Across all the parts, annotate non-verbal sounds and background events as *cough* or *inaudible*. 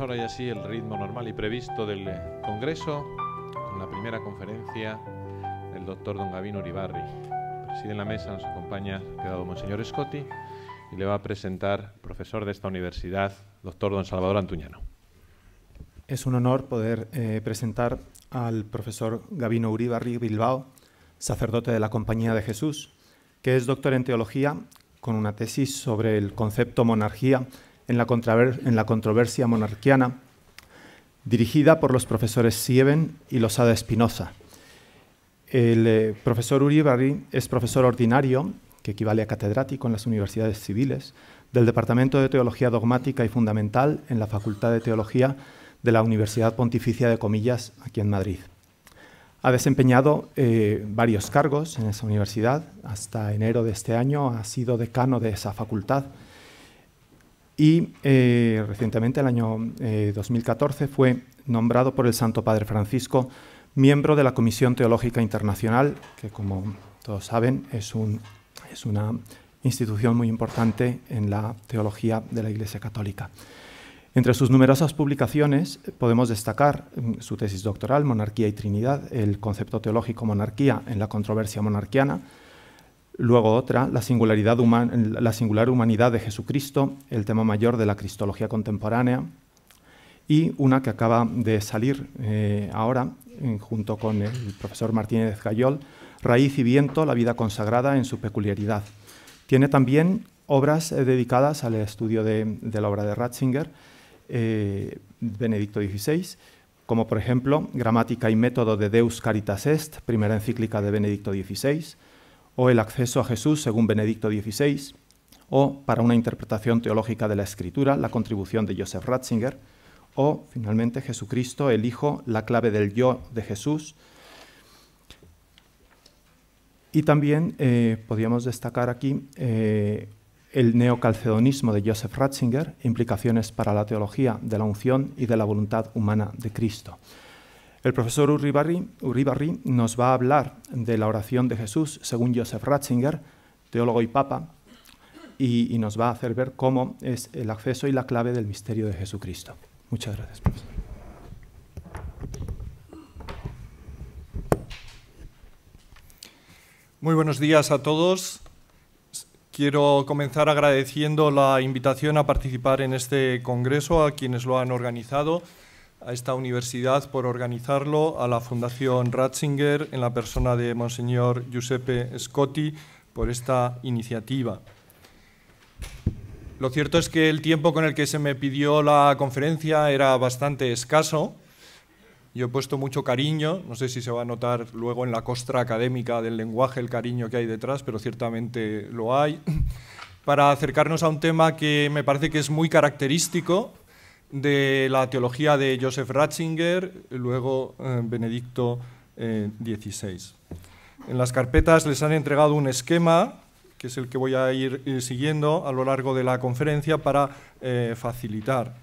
ahora y así el ritmo normal y previsto del eh, Congreso con la primera conferencia del doctor don Gavino Uribarri. Preside la mesa, nos acompaña, ha quedado Monseñor Scotti y le va a presentar profesor de esta universidad, doctor don Salvador Antuñano. Es un honor poder eh, presentar al profesor Gavino Uribarri Bilbao, sacerdote de la Compañía de Jesús, que es doctor en teología con una tesis sobre el concepto monarquía en la, controversia monarquiana, dirigida por los profesores Sieben y Losada Espinoza. El profesor eh, profesor Uribarri es profesor ordinario, que equivale a catedrático en las universidades civiles, del Departamento de Teología Dogmática y Fundamental en la Facultad de Teología de la Universidad Pontificia de Comillas, aquí en Madrid. Ha desempeñado eh, varios cargos en esa universidad. Hasta enero de este año ha sido decano de esa facultad y eh, recientemente, el año 2014, eh, fue nombrado por el Santo Padre Francisco miembro de la Comisión Teológica Internacional, que como todos saben es una institución muy importante en la teología de la Iglesia Católica. Entre sus numerosas publicaciones podemos destacar mm, su tesis doctoral, Monarquía y Trinidad, el concepto teológico monarquía en la controversia monarquiana, Luego otra, la, singularidad la singular humanidad de Jesucristo, el tema mayor de la cristología contemporánea. Y una que acaba de salir eh, ahora, eh, junto con el profesor Martínez Gayol, Raíz y Viento, la vida consagrada en su peculiaridad. Tiene también obras eh, dedicadas al estudio de, la obra de Ratzinger, Benedicto XVI, como por ejemplo Gramática y método de Deus Caritas Est, primera encíclica de Benedicto XVI, o el acceso a Jesús según Benedicto XVI, o para una interpretación teológica de la Escritura, la contribución de Joseph Ratzinger, o finalmente Jesucristo, el Hijo, la clave del yo de Jesús. Y también eh, podríamos destacar aquí eh, el neocalcedonismo de Joseph Ratzinger, implicaciones para la teología de la unción y de la voluntad humana de Cristo. El profesor Uribarri, nos va a hablar de la oración de Jesús según Joseph Ratzinger, teólogo y papa, y, y, nos va a hacer ver cómo es el acceso y la clave del misterio de Jesucristo. Muchas gracias, profesor. Muy buenos días a todos. Quiero comenzar agradeciendo la invitación a participar en este congreso a quienes lo han organizado a esta universidad por organizarlo, a la Fundación Ratzinger en la persona de Monseñor Giuseppe Scotti por esta iniciativa. Lo cierto es que el tiempo con el que se me pidió la conferencia era bastante escaso. Yo he puesto mucho cariño, no sé si se va a notar luego en la costra académica del lenguaje el cariño que hay detrás, pero ciertamente lo hay, para acercarnos a un tema que me parece que es muy característico de la teología de Joseph Ratzinger, luego eh, Benedicto XVI. Eh, en las carpetas les han entregado un esquema, que es el que voy a ir eh, siguiendo a lo largo de la conferencia para facilitar.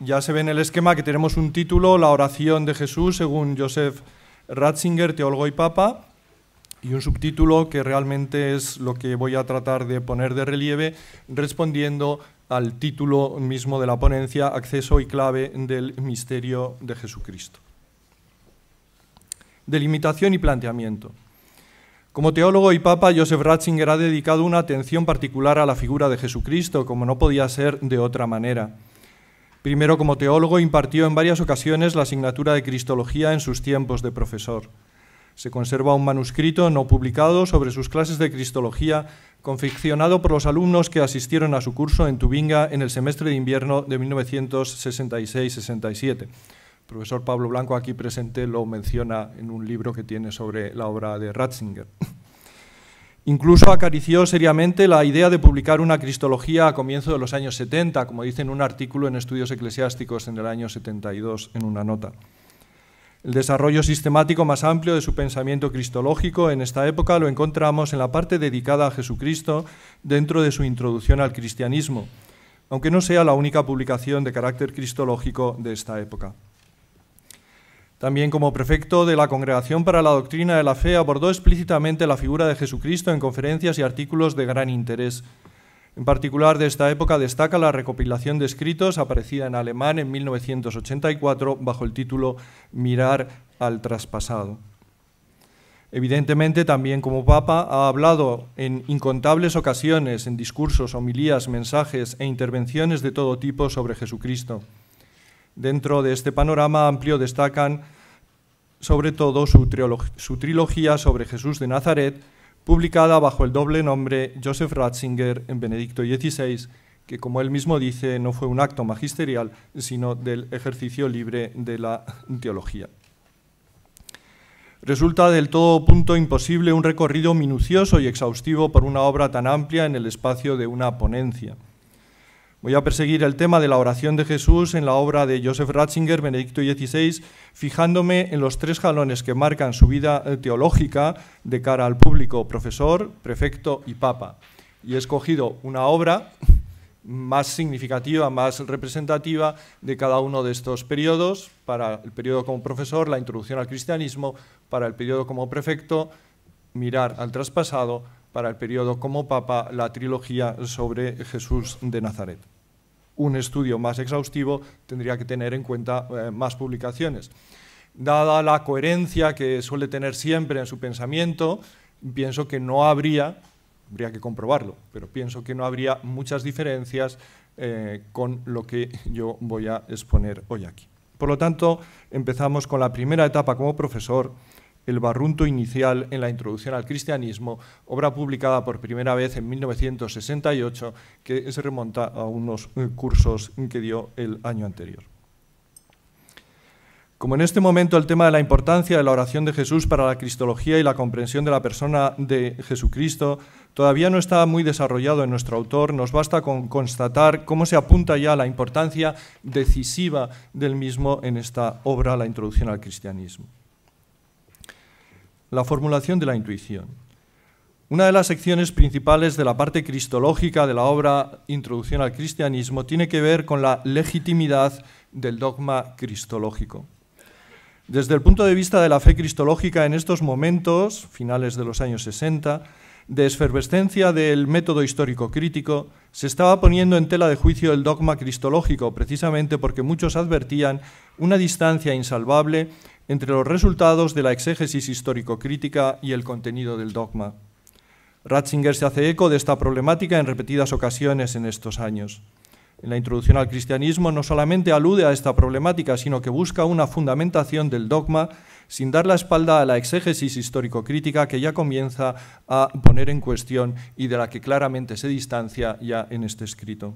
Ya se ve en el esquema que tenemos un título, La oración de Jesús, según Joseph Ratzinger, teólogo y papa, y un subtítulo que realmente es lo que voy a tratar de poner de relieve, respondiendo al título mismo de la ponencia, Acceso y clave del misterio de Jesucristo. Delimitación y planteamiento. Como teólogo y papa, Joseph Ratzinger ha dedicado una atención particular a la figura de Jesucristo, como no podía ser de otra manera. Primero como teólogo impartió en varias ocasiones la asignatura de Cristología en sus tiempos de profesor. Se conserva un manuscrito no publicado sobre sus clases de cristología, confeccionado por los alumnos que asistieron a su curso en Tubinga en el semestre de invierno de 1966-67. El profesor Pablo Blanco, aquí presente, lo menciona en un libro que tiene sobre la obra de Ratzinger. *laughs* Incluso acarició seriamente la idea de publicar una cristología a comienzos de los años 70, como dice en un artículo en Estudios Eclesiásticos en el año 72, en una nota. El desarrollo sistemático más amplio de su pensamiento cristológico en esta época lo encontramos en la parte dedicada a Jesucristo dentro de su introducción al cristianismo, aunque no sea la única publicación de carácter cristológico de esta época. También como prefecto de la Congregación para la Doctrina de la Fe abordó explícitamente la figura de Jesucristo en conferencias y artículos de gran interés. En particular de esta época destaca la recopilación de escritos aparecida en alemán en 1984 bajo el título Mirar al traspasado. Evidentemente, también como Papa, ha hablado en incontables ocasiones, en discursos, homilías, mensajes e intervenciones de todo tipo sobre Jesucristo. Dentro de este panorama amplio destacan sobre todo su, su trilogía sobre Jesús de Nazaret, publicada bajo el doble nombre Joseph Ratzinger en Benedicto XVI, que como él mismo dice no fue un acto magisterial, sino del ejercicio libre de la teología. Resulta del todo punto imposible un recorrido minucioso y exhaustivo por una obra tan amplia en el espacio de una ponencia. Voy a perseguir el tema de la oración de Jesús en la obra de Joseph Ratzinger, Benedicto XVI, fijándome en los tres jalones que marcan su vida eh, teológica de cara al público, profesor, prefecto y papa. Y he escogido una obra más significativa, más representativa de cada uno de estos periodos, para el periodo como profesor, la introducción al cristianismo, para el periodo como prefecto, mirar al traspasado, para el periodo como papa, la trilogía sobre Jesús de Nazaret un estudio más exhaustivo tendría que tener en cuenta eh, más publicaciones. Dada la coherencia que suele tener siempre en su pensamiento, pienso que no habría, habría que comprobarlo, pero pienso que no habría muchas diferencias eh, con lo que yo voy a exponer hoy aquí. Por lo tanto, empezamos con la primera etapa como profesor, el barrunto inicial en la introducción al cristianismo, obra publicada por primera vez en 1968, que se remonta a unos eh, cursos que dio el año anterior. Como en este momento el tema de la importancia de la oración de Jesús para la cristología y la comprensión de la persona de Jesucristo todavía no está muy desarrollado en nuestro autor, nos basta con constatar cómo se apunta ya la importancia decisiva del mismo en esta obra, la introducción al cristianismo la formulación de la intuición. Una de las secciones principales de la parte cristológica de la obra Introducción al Cristianismo tiene que ver con la legitimidad del dogma cristológico. Desde el punto de vista de la fe cristológica en estos momentos, finales de los años 60, de esfervescencia del método histórico crítico, se estaba poniendo en tela de juicio el dogma cristológico, precisamente porque muchos advertían una distancia insalvable entre los resultados de la exégesis histórico-crítica y el contenido del dogma. Ratzinger se hace eco de esta problemática en repetidas ocasiones en estos años. En la introducción al cristianismo no solamente alude a esta problemática, sino que busca una fundamentación del dogma sin dar la espalda a la exégesis histórico-crítica que ya comienza a poner en cuestión y de la que claramente se distancia ya en este escrito.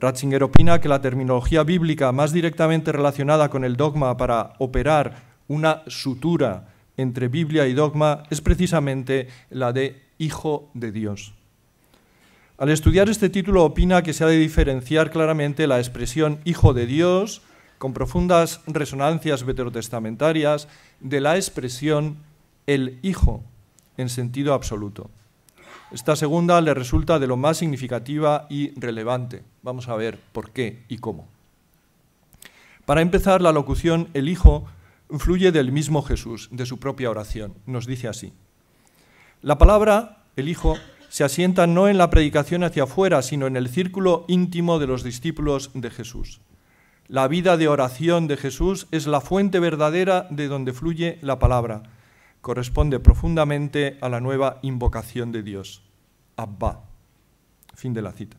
Ratzinger opina que la terminología bíblica más directamente relacionada con el dogma para operar una sutura entre Biblia y dogma es precisamente la de Hijo de Dios. Al estudiar este título opina que se ha de diferenciar claramente la expresión Hijo de Dios, con profundas resonancias veterotestamentarias, de la expresión el Hijo, en sentido absoluto. Esta segunda le resulta de lo más significativa y relevante. Vamos a ver por qué y cómo. Para empezar, la locución el Hijo fluye del mismo Jesús, de su propia oración. Nos dice así. La palabra, el Hijo, se asienta no en la predicación hacia afuera, sino en el círculo íntimo de los discípulos de Jesús. La vida de oración de Jesús es la fuente verdadera de donde fluye la palabra corresponde profundamente a la nueva invocación de Dios, Abba. Fin de la cita.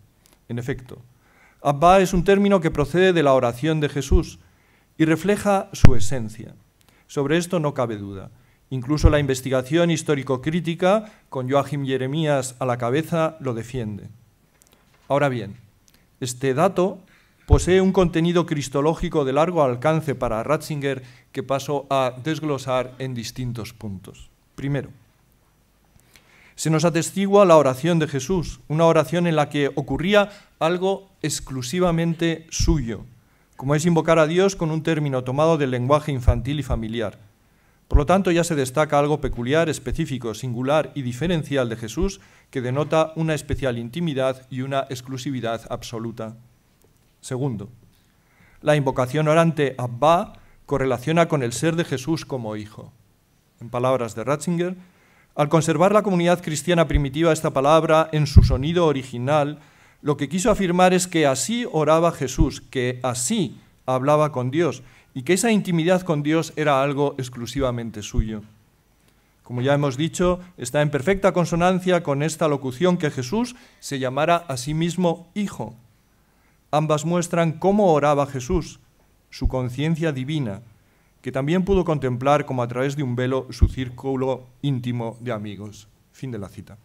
En efecto, Abba es un término que procede de la oración de Jesús y refleja su esencia. Sobre esto no cabe duda. Incluso la investigación histórico-crítica, con Joachim Jeremías a la cabeza, lo defiende. Ahora bien, este dato posee un contenido cristológico de largo alcance para Ratzinger que paso a desglosar en distintos puntos. Primero, se nos atestigua la oración de Jesús, una oración en la que ocurría algo exclusivamente suyo, como es invocar a Dios con un término tomado del lenguaje infantil y familiar. Por lo tanto, ya se destaca algo peculiar, específico, singular y diferencial de Jesús, que denota una especial intimidad y una exclusividad absoluta. Segundo, la invocación orante Abba correlaciona con el ser de Jesús como hijo. En palabras de Ratzinger, al conservar la comunidad cristiana primitiva esta palabra en su sonido original, lo que quiso afirmar es que así oraba Jesús, que así hablaba con Dios y que esa intimidad con Dios era algo exclusivamente suyo. Como ya hemos dicho, está en perfecta consonancia con esta locución que Jesús se llamara a sí mismo Hijo, Ambas muestran cómo oraba Jesús, su conciencia divina, que también pudo contemplar como a través de un velo su círculo íntimo de amigos. Fin de la cita.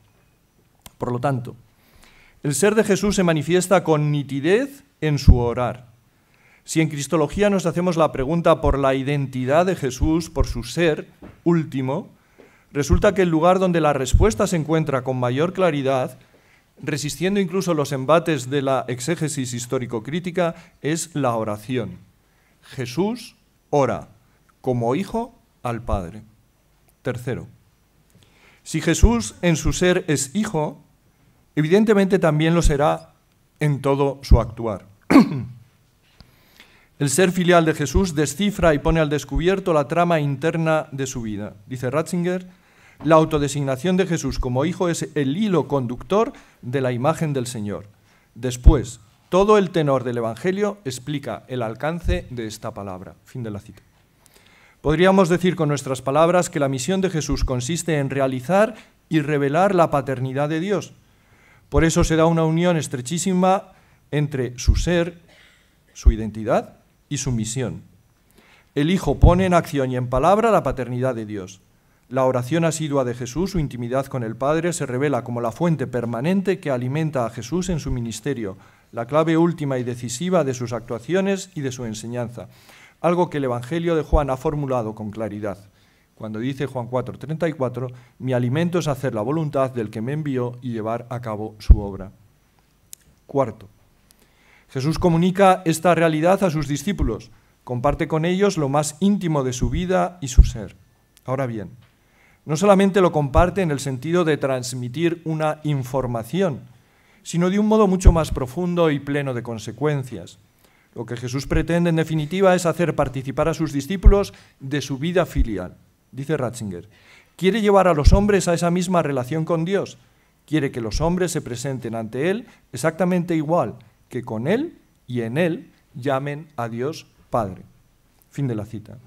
Por lo tanto, el ser de Jesús se manifiesta con nitidez en su orar. Si en Cristología nos hacemos la pregunta por la identidad de Jesús, por su ser último, resulta que el lugar donde la respuesta se encuentra con mayor claridad resistiendo incluso los embates de la exégesis histórico-crítica, es la oración. Jesús ora como hijo al Padre. Tercero, si Jesús en su ser es hijo, evidentemente también lo será en todo su actuar. *clears throat* El ser filial de Jesús descifra y pone al descubierto la trama interna de su vida. Dice Ratzinger, la autodesignación de Jesús como Hijo es el hilo conductor de la imagen del Señor. Después, todo el tenor del Evangelio explica el alcance de esta palabra. Fin de la cita. Podríamos decir con nuestras palabras que la misión de Jesús consiste en realizar y revelar la paternidad de Dios. Por eso se da una unión estrechísima entre su ser, su identidad y su misión. El Hijo pone en acción y en palabra la paternidad de Dios. La oración asidua de Jesús, su intimidad con el Padre, se revela como la fuente permanente que alimenta a Jesús en su ministerio, la clave última y decisiva de sus actuaciones y de su enseñanza, algo que el Evangelio de Juan ha formulado con claridad. Cuando dice Juan 4:34, mi alimento es hacer la voluntad del que me envió y llevar a cabo su obra. Cuarto, Jesús comunica esta realidad a sus discípulos, comparte con ellos lo más íntimo de su vida y su ser. Ahora bien, no solamente lo comparte en el sentido de transmitir una información, sino de un modo mucho más profundo y pleno de consecuencias. Lo que Jesús pretende, en definitiva, es hacer participar a sus discípulos de su vida filial, dice Ratzinger. Quiere llevar a los hombres a esa misma relación con Dios. Quiere que los hombres se presenten ante Él exactamente igual, que con Él y en Él llamen a Dios Padre. Fin de la cita.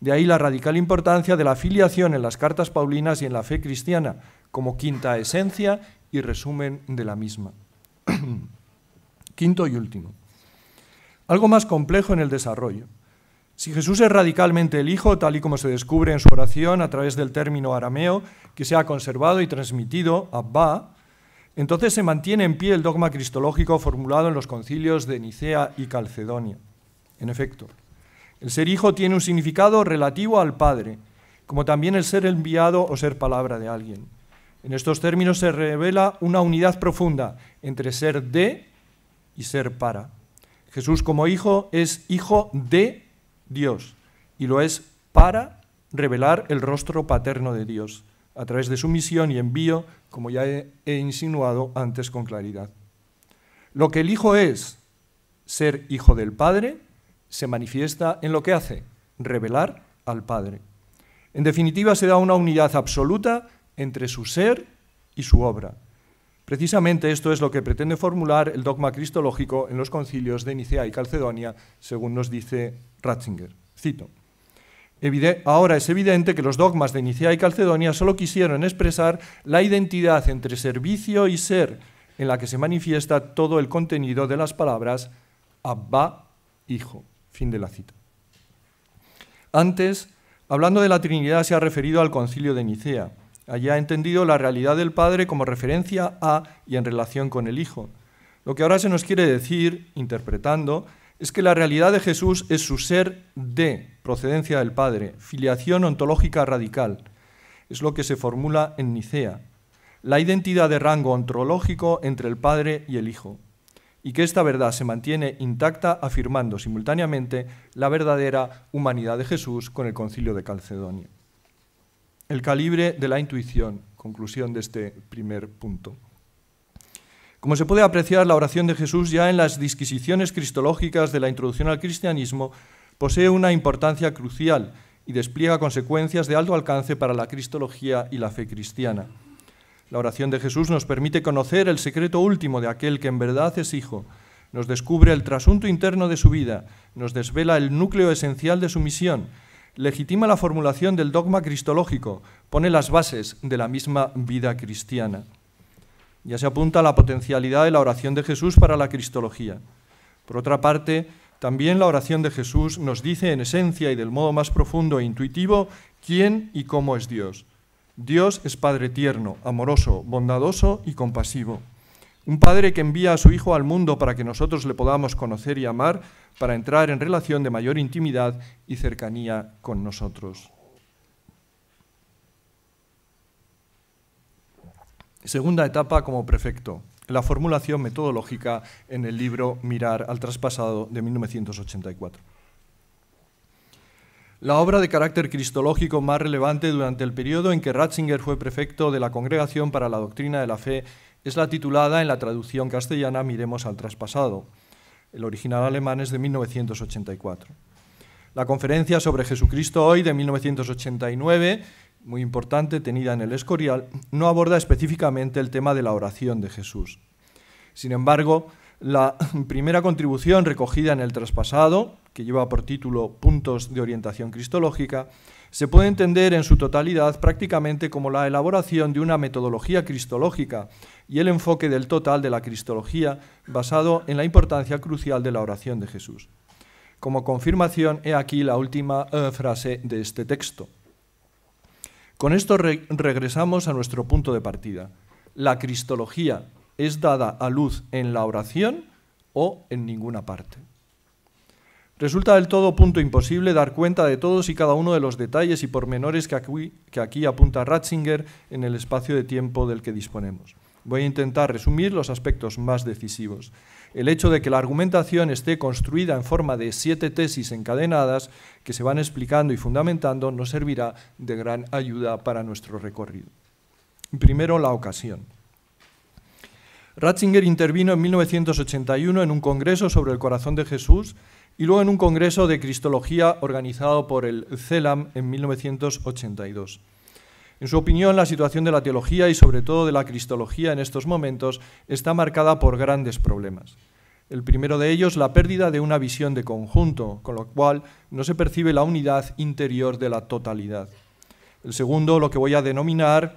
De ahí la radical importancia de la filiación en las cartas paulinas y en la fe cristiana, como quinta esencia y resumen de la misma. *clears throat* Quinto y último. Algo más complejo en el desarrollo. Si Jesús es radicalmente el Hijo, tal y como se descubre en su oración a través del término arameo que se ha conservado y transmitido, Abba, entonces se mantiene en pie el dogma cristológico formulado en los concilios de Nicea y Calcedonia. En efecto, el ser hijo tiene un significado relativo al Padre, como también el ser enviado o ser palabra de alguien. En estos términos se revela una unidad profunda entre ser de y ser para. Jesús como hijo es hijo de Dios y lo es para revelar el rostro paterno de Dios a través de su misión y envío, como ya he, insinuado antes con claridad. Lo que el Hijo es ser hijo del Padre se manifiesta en lo que hace, revelar al Padre. En definitiva, se da una unidad absoluta entre su ser y su obra. Precisamente esto es lo que pretende formular el dogma cristológico en los concilios de Nicea y Calcedonia, según nos dice Ratzinger. Cito. Ahora es evidente que los dogmas de Nicea y Calcedonia solo quisieron expresar la identidad entre servicio y ser, en la que se manifiesta todo el contenido de las palabras Abba, Hijo. Fin de la cita. Antes, hablando de la Trinidad, se ha referido al concilio de Nicea. Allí ha entendido la realidad del Padre como referencia a y en relación con el Hijo. Lo que ahora se nos quiere decir, interpretando, es que la realidad de Jesús es su ser de procedencia del Padre, filiación ontológica radical. Es lo que se formula en Nicea. La identidad de rango ontológico entre el Padre y el Hijo y que esta verdad se mantiene intacta afirmando simultáneamente la verdadera humanidad de Jesús con el concilio de Calcedonia. El calibre de la intuición, conclusión de este primer punto. Como se puede apreciar, la oración de Jesús ya en las disquisiciones cristológicas de la introducción al cristianismo posee una importancia crucial y despliega consecuencias de alto alcance para la cristología y la fe cristiana. La oración de Jesús nos permite conocer el secreto último de aquel que en verdad es Hijo, nos descubre el trasunto interno de su vida, nos desvela el núcleo esencial de su misión, legitima la formulación del dogma cristológico, pone las bases de la misma vida cristiana. Ya se apunta a la potencialidad de la oración de Jesús para la cristología. Por otra parte, también la oración de Jesús nos dice en esencia y del modo más profundo e intuitivo quién y cómo es Dios. Dios es Padre tierno, amoroso, bondadoso y compasivo. Un Padre que envía a su Hijo al mundo para que nosotros le podamos conocer y amar, para entrar en relación de mayor intimidad y cercanía con nosotros. Segunda etapa como prefecto, la formulación metodológica en el libro Mirar al traspasado de 1984. La obra de carácter cristológico más relevante durante el periodo en que Ratzinger fue prefecto de la Congregación para la Doctrina de la Fe es la titulada en la traducción castellana Miremos al Traspasado. El original alemán es de 1984. La conferencia sobre Jesucristo hoy de 1989, muy importante, tenida en el Escorial, no aborda específicamente el tema de la oración de Jesús. Sin embargo, la *laughs* primera contribución recogida en el traspasado, que lleva por título Puntos de Orientación Cristológica, se puede entender en su totalidad prácticamente como la elaboración de una metodología cristológica y el enfoque del total de la cristología basado en la importancia crucial de la oración de Jesús. Como confirmación, he aquí la última eh, frase de este texto. Con esto regresamos a nuestro punto de partida. La cristología, es dada a luz en la oración o en ninguna parte. Resulta del todo punto imposible dar cuenta de todos y cada uno de los detalles y pormenores que aquí, que aquí apunta Ratzinger en el espacio de tiempo del que disponemos. Voy a intentar resumir los aspectos más decisivos. El hecho de que la argumentación esté construida en forma de siete tesis encadenadas que se van explicando y fundamentando nos servirá de gran ayuda para nuestro recorrido. Primero, la ocasión. Ratzinger intervino en 1981 en un congreso sobre el corazón de Jesús y luego en un congreso de cristología organizado por el CELAM en 1982. En su opinión, la situación de la teología y sobre todo de la cristología en estos momentos está marcada por grandes problemas. El primero de ellos, la pérdida de una visión de conjunto, con lo cual no se percibe la unidad interior de la totalidad. El segundo, lo que voy a denominar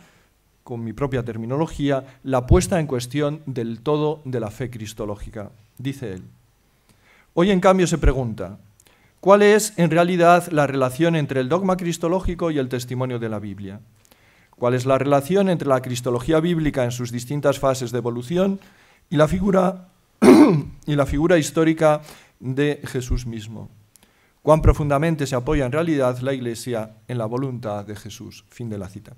con mi propia terminología, la puesta en cuestión del todo de la fe cristológica, dice él. Hoy, en cambio, se pregunta, ¿cuál es en realidad la relación entre el dogma cristológico y el testimonio de la Biblia? ¿Cuál es la relación entre la cristología bíblica en sus distintas fases de evolución y la figura, *clears throat* y la figura histórica de Jesús mismo? ¿Cuán profundamente se apoya en realidad la Iglesia en la voluntad de Jesús? Fin de la cita.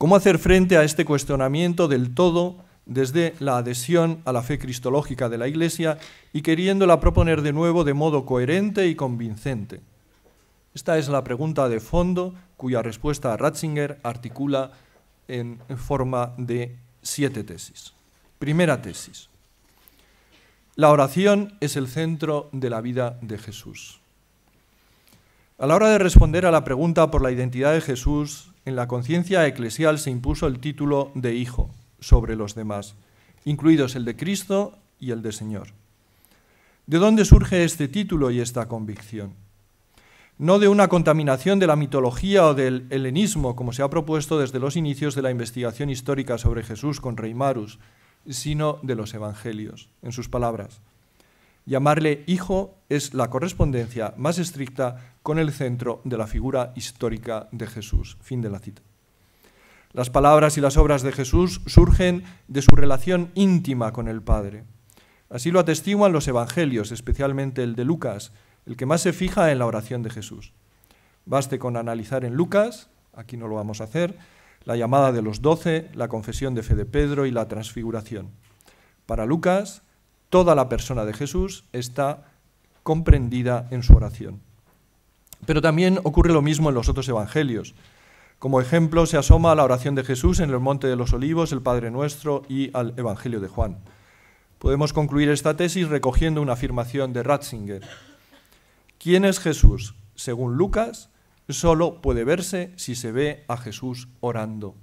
¿Cómo hacer frente a este cuestionamiento del todo desde la adhesión a la fe cristológica de la Iglesia y queriéndola proponer de nuevo de modo coherente y convincente? Esta es la pregunta de fondo cuya respuesta Ratzinger articula en forma de siete tesis. Primera tesis. La oración es el centro de la vida de Jesús. A la hora de responder a la pregunta por la identidad de Jesús, en la conciencia eclesial se impuso el título de Hijo sobre los demás, incluidos el de Cristo y el de Señor. ¿De dónde surge este título y esta convicción? No de una contaminación de la mitología o del helenismo, como se ha propuesto desde los inicios de la investigación histórica sobre Jesús con Reimarus, sino de los evangelios. En sus palabras, Llamarle hijo es la correspondencia más estricta con el centro de la figura histórica de Jesús. Fin de la cita. Las palabras y las obras de Jesús surgen de su relación íntima con el Padre. Así lo atestiguan los evangelios, especialmente el de Lucas, el que más se fija en la oración de Jesús. Baste con analizar en Lucas, aquí no lo vamos a hacer, la llamada de los doce, la confesión de fe de Pedro y la transfiguración. Para Lucas, Toda la persona de Jesús está comprendida en su oración. Pero también ocurre lo mismo en los otros evangelios. Como ejemplo se asoma a la oración de Jesús en el Monte de los Olivos, el Padre Nuestro y al Evangelio de Juan. Podemos concluir esta tesis recogiendo una afirmación de Ratzinger. ¿Quién es Jesús? Según Lucas, solo puede verse si se ve a Jesús orando.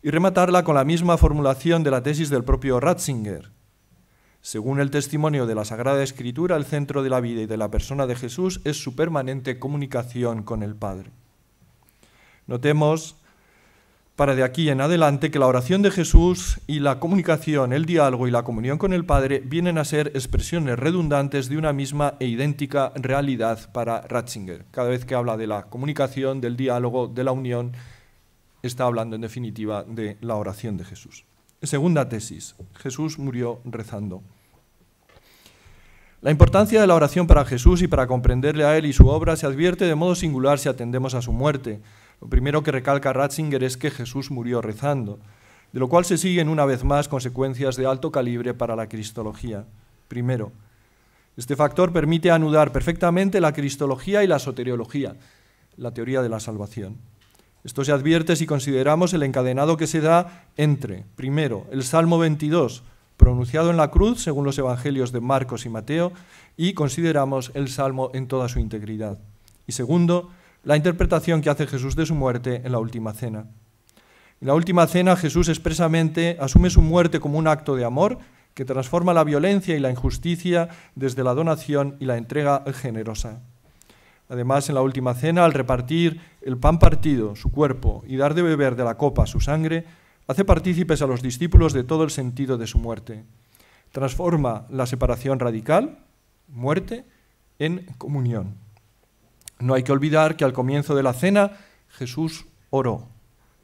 Y rematarla con la misma formulación de la tesis del propio Ratzinger. Según el testimonio de la Sagrada Escritura, el centro de la vida y de la persona de Jesús es su permanente comunicación con el Padre. Notemos para de aquí en adelante que la oración de Jesús y la comunicación, el diálogo y la comunión con el Padre vienen a ser expresiones redundantes de una misma e idéntica realidad para Ratzinger. Cada vez que habla de la comunicación, del diálogo, de la unión, está hablando en definitiva de la oración de Jesús. Segunda tesis, Jesús murió rezando. La importancia de la oración para Jesús y para comprenderle a Él y su obra se advierte de modo singular si atendemos a su muerte. Lo primero que recalca Ratzinger es que Jesús murió rezando, de lo cual se siguen una vez más consecuencias de alto calibre para la cristología. Primero, este factor permite anudar perfectamente la cristología y la soteriología, la teoría de la salvación. Esto se advierte si consideramos el encadenado que se da entre, primero, el Salmo 22, pronunciado en la cruz, según los Evangelios de Marcos y Mateo, y consideramos el Salmo en toda su integridad. Y segundo, la interpretación que hace Jesús de su muerte en la Última Cena. En la Última Cena Jesús expresamente asume su muerte como un acto de amor que transforma la violencia y la injusticia desde la donación y la entrega generosa. Además, en la Última Cena, al repartir el pan partido, su cuerpo, y dar de beber de la copa su sangre, Hace partícipes a los discípulos de todo el sentido de su muerte. Transforma la separación radical, muerte, en comunión. No hay que olvidar que al comienzo de la cena Jesús oró.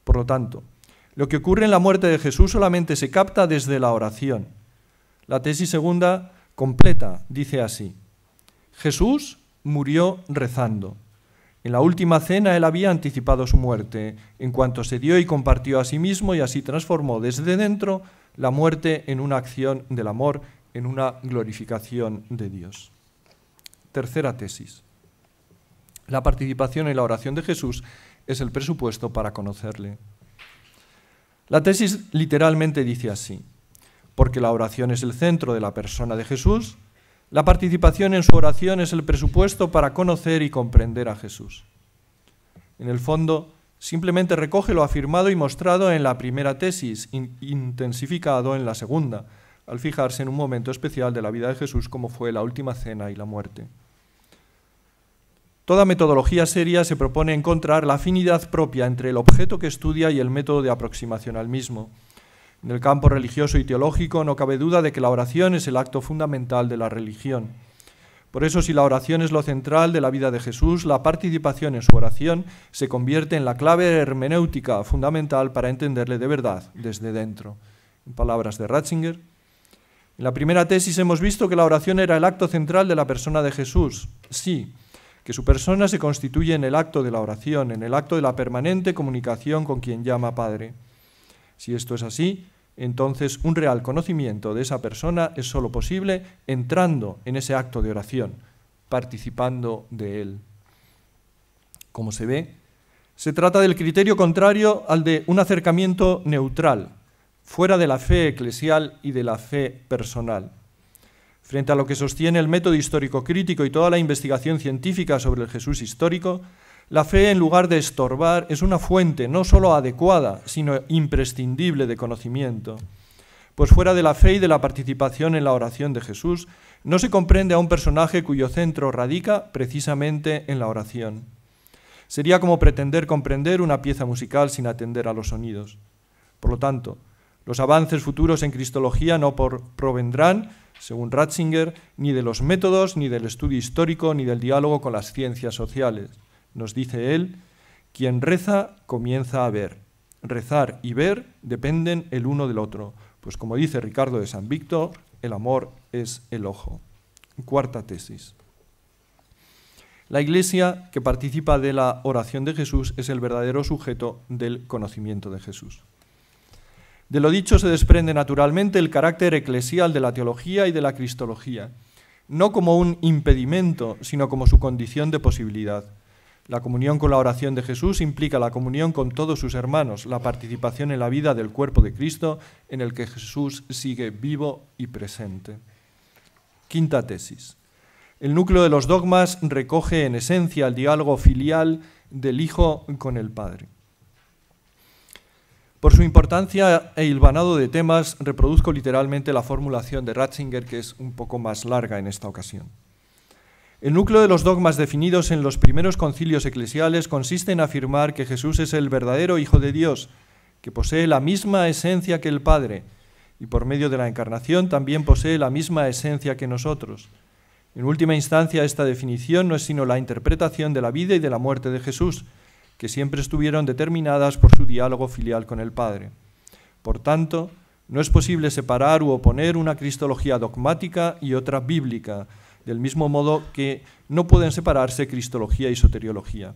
Por lo tanto, lo que ocurre en la muerte de Jesús solamente se capta desde la oración. La tesis segunda completa dice así. Jesús murió rezando. En la última cena él había anticipado su muerte, en cuanto se dio y compartió a sí mismo y así transformó desde dentro la muerte en una acción del amor, en una glorificación de Dios. Tercera tesis. La participación en la oración de Jesús es el presupuesto para conocerle. La tesis literalmente dice así, porque la oración es el centro de la persona de Jesús, la participación en su oración es el presupuesto para conocer y comprender a Jesús. En el fondo, simplemente recoge lo afirmado y mostrado en la primera tesis, intensificado en la segunda, al fijarse en un momento especial de la vida de Jesús como fue la última cena y la muerte. Toda metodología seria se propone encontrar la afinidad propia entre el objeto que estudia y el método de aproximación al mismo. En el campo religioso y teológico no cabe duda de que la oración es el acto fundamental de la religión. Por eso, si la oración es lo central de la vida de Jesús, la participación en su oración se convierte en la clave hermenéutica fundamental para entenderle de verdad desde dentro. En palabras de Ratzinger, en la primera tesis hemos visto que la oración era el acto central de la persona de Jesús. Sí, que su persona se constituye en el acto de la oración, en el acto de la permanente comunicación con quien llama Padre. Si esto es así, entonces un real conocimiento de esa persona es sólo posible entrando en ese acto de oración, participando de él. Como se ve, se trata del criterio contrario al de un acercamiento neutral, fuera de la fe eclesial y de la fe personal. Frente a lo que sostiene el método histórico crítico y toda la investigación científica sobre el Jesús histórico, la fe, en lugar de estorbar, es una fuente no solo adecuada, sino imprescindible de conocimiento. Pues fuera de la fe y de la participación en la oración de Jesús, no se comprende a un personaje cuyo centro radica precisamente en la oración. Sería como pretender comprender una pieza musical sin atender a los sonidos. Por lo tanto, los avances futuros en Cristología no provendrán, según Ratzinger, ni de los métodos, ni del estudio histórico, ni del diálogo con las ciencias sociales nos dice él, quien reza comienza a ver. Rezar y ver dependen el uno del otro, pues como dice Ricardo de San Víctor, el amor es el ojo. Cuarta tesis. La iglesia que participa de la oración de Jesús es el verdadero sujeto del conocimiento de Jesús. De lo dicho se desprende naturalmente el carácter eclesial de la teología y de la cristología, no como un impedimento, sino como su condición de posibilidad. La comunión con la oración de Jesús implica la comunión con todos sus hermanos, la participación en la vida del cuerpo de Cristo en el que Jesús sigue vivo y presente. Quinta tesis. El núcleo de los dogmas recoge en esencia el diálogo filial del Hijo con el Padre. Por su importancia e hilvanado de temas, reproduzco literalmente la formulación de Ratzinger, que es un poco más larga en esta ocasión. El núcleo de los dogmas definidos en los primeros concilios eclesiales consiste en afirmar que Jesús es el verdadero Hijo de Dios, que posee la misma esencia que el Padre, y por medio de la encarnación también posee la misma esencia que nosotros. En última instancia, esta definición no es sino la interpretación de la vida y de la muerte de Jesús, que siempre estuvieron determinadas por su diálogo filial con el Padre. Por tanto, no es posible separar u oponer una cristología dogmática y otra bíblica, del mismo modo que no pueden separarse cristología y soteriología.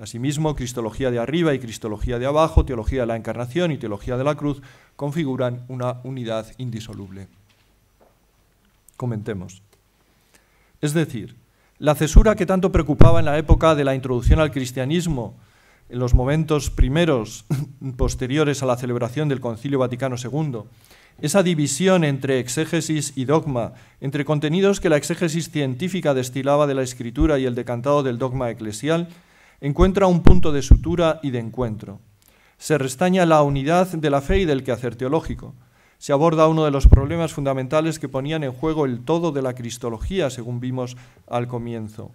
Asimismo, cristología de arriba y cristología de abajo, teología de la encarnación y teología de la cruz configuran una unidad indisoluble. Comentemos. Es decir, la cesura que tanto preocupaba en la época de la introducción al cristianismo, en los momentos primeros *laughs* posteriores a la celebración del Concilio Vaticano II, esa división entre exégesis y dogma, entre contenidos que la exégesis científica destilaba de la escritura y el decantado del dogma eclesial, encuentra un punto de sutura y de encuentro. Se restaña la unidad de la fe y del quehacer teológico. Se aborda uno de los problemas fundamentales que ponían en juego el todo de la cristología, según vimos al comienzo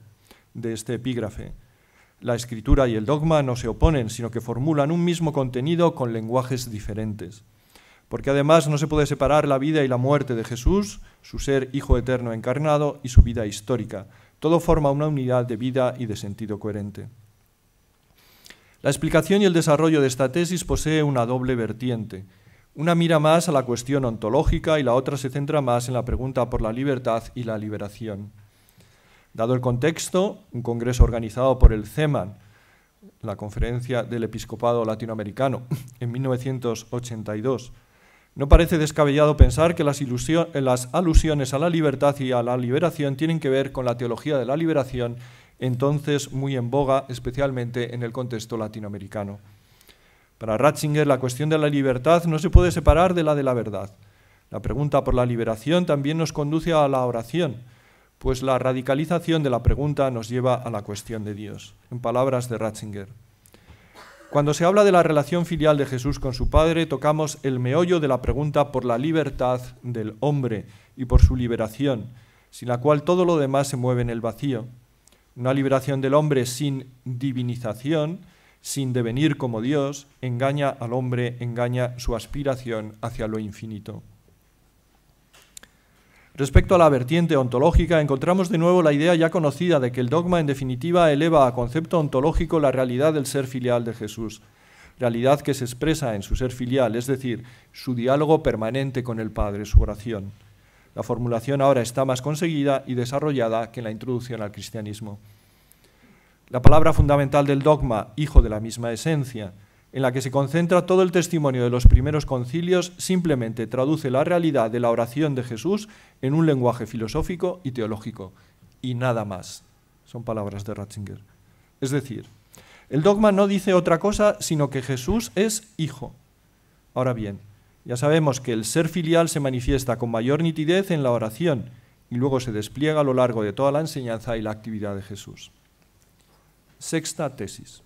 de este epígrafe. La escritura y el dogma no se oponen, sino que formulan un mismo contenido con lenguajes diferentes porque además no se puede separar la vida y la muerte de Jesús, su ser Hijo Eterno encarnado y su vida histórica. Todo forma una unidad de vida y de sentido coherente. La explicación y el desarrollo de esta tesis posee una doble vertiente. Una mira más a la cuestión ontológica y la otra se centra más en la pregunta por la libertad y la liberación. Dado el contexto, un congreso organizado por el CEMAN, la Conferencia del Episcopado Latinoamericano, en 1982, no parece descabellado pensar que eh, las, alusiones a la libertad y a la liberación tienen que ver con la teología de la liberación, entonces muy en boga, especialmente en el contexto latinoamericano. Para Ratzinger, la cuestión de la libertad no se puede separar de la de la verdad. La pregunta por la liberación también nos conduce a la oración, pues la radicalización de la pregunta nos lleva a la cuestión de Dios, en palabras de Ratzinger. Cuando se habla de la relación filial de Jesús con su Padre, tocamos el meollo de la pregunta por la libertad del hombre y por su liberación, sin la cual todo lo demás se mueve en el vacío. Una liberación del hombre sin divinización, sin devenir como Dios, engaña al hombre, engaña su aspiración hacia lo infinito. Respecto a la vertiente ontológica, encontramos de nuevo la idea ya conocida de que el dogma en definitiva eleva a concepto ontológico la realidad del ser filial de Jesús, realidad que se expresa en su ser filial, es decir, su diálogo permanente con el Padre, su oración. La formulación ahora está más conseguida y desarrollada que en la introducción al cristianismo. La palabra fundamental del dogma, hijo de la misma esencia, en la que se concentra todo el testimonio de los primeros concilios, simplemente traduce la realidad de la oración de Jesús en un lenguaje filosófico y teológico, y nada más. Son palabras de Ratzinger. Es decir, el dogma no dice otra cosa sino que Jesús es hijo. Ahora bien, ya sabemos que el ser filial se manifiesta con mayor nitidez en la oración y luego se despliega a lo largo de toda la enseñanza y la actividad de Jesús. Sexta tesis.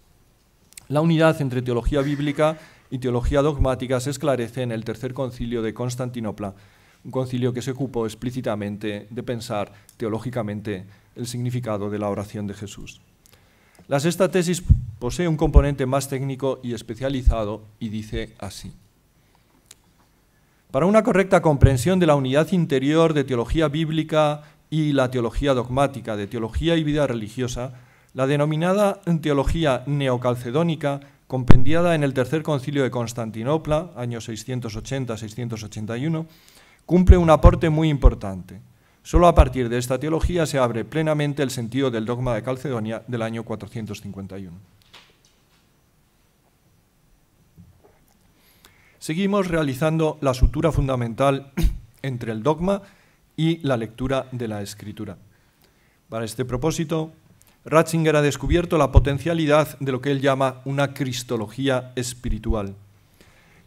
La unidad entre teología bíblica y teología dogmática se esclarece en el tercer concilio de Constantinopla, un concilio que se ocupó explícitamente de pensar teológicamente el significado de la oración de Jesús. La sexta tesis posee un componente más técnico y especializado y dice así. Para una correcta comprensión de la unidad interior de teología bíblica y la teología dogmática, de teología y vida religiosa, la denominada teología neocalcedónica, compendiada en el Tercer Concilio de Constantinopla, años 680-681, cumple un aporte muy importante. Solo a partir de esta teología se abre plenamente el sentido del dogma de Calcedonia del año 451. Seguimos realizando la sutura fundamental *clears throat* entre el dogma y la lectura de la escritura. Para este propósito, Ratzinger ha descubierto la potencialidad de lo que él llama una cristología espiritual,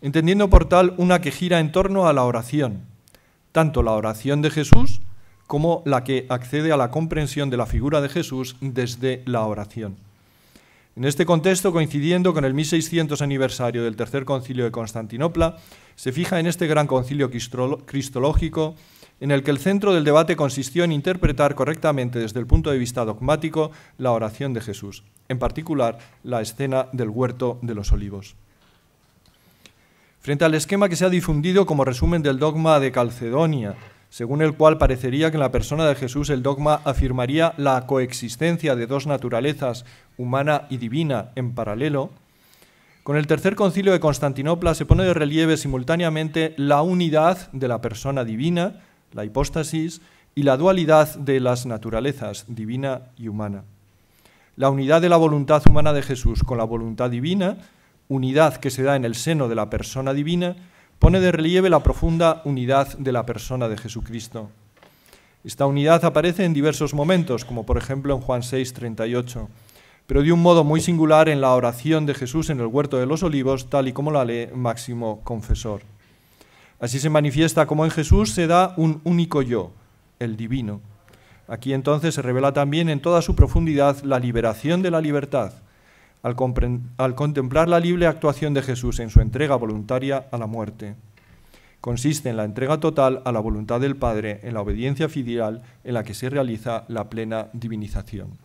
entendiendo por tal una que gira en torno a la oración, tanto la oración de Jesús como la que accede a la comprensión de la figura de Jesús desde la oración. En este contexto, coincidiendo con el 1600 aniversario del Tercer Concilio de Constantinopla, se fija en este gran concilio cristológico en el que el centro del debate consistió en interpretar correctamente desde el punto de vista dogmático la oración de Jesús, en particular la escena del huerto de los olivos. Frente al esquema que se ha difundido como resumen del dogma de Calcedonia, según el cual parecería que en la persona de Jesús el dogma afirmaría la coexistencia de dos naturalezas, humana y divina, en paralelo, con el tercer concilio de Constantinopla se pone de relieve simultáneamente la unidad de la persona divina, la hipóstasis y la dualidad de las naturalezas divina y humana. La unidad de la voluntad humana de Jesús con la voluntad divina, unidad que se da en el seno de la persona divina, pone de relieve la profunda unidad de la persona de Jesucristo. Esta unidad aparece en diversos momentos, como por ejemplo en Juan 6, 38, pero de un modo muy singular en la oración de Jesús en el huerto de los olivos, tal y como la lee Máximo Confesor. Así se manifiesta como en Jesús se da un único yo, el divino. Aquí entonces se revela también en toda su profundidad la liberación de la libertad, al, contemplar la libre actuación de Jesús en su entrega voluntaria a la muerte. Consiste en la entrega total a la voluntad del Padre, en la obediencia filial en la que se realiza la plena divinización.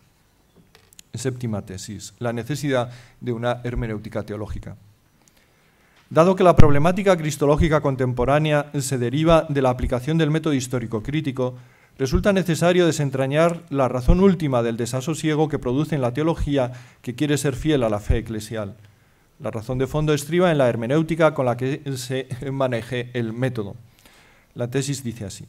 Séptima tesis, la necesidad de una hermenéutica teológica. Dado que la problemática cristológica contemporánea se deriva de la aplicación del método histórico crítico, resulta necesario desentrañar la razón última del desasosiego que produce en la teología que quiere ser fiel a la fe eclesial. La razón de fondo estriba en la hermenéutica con la que se maneje el método. La tesis dice así.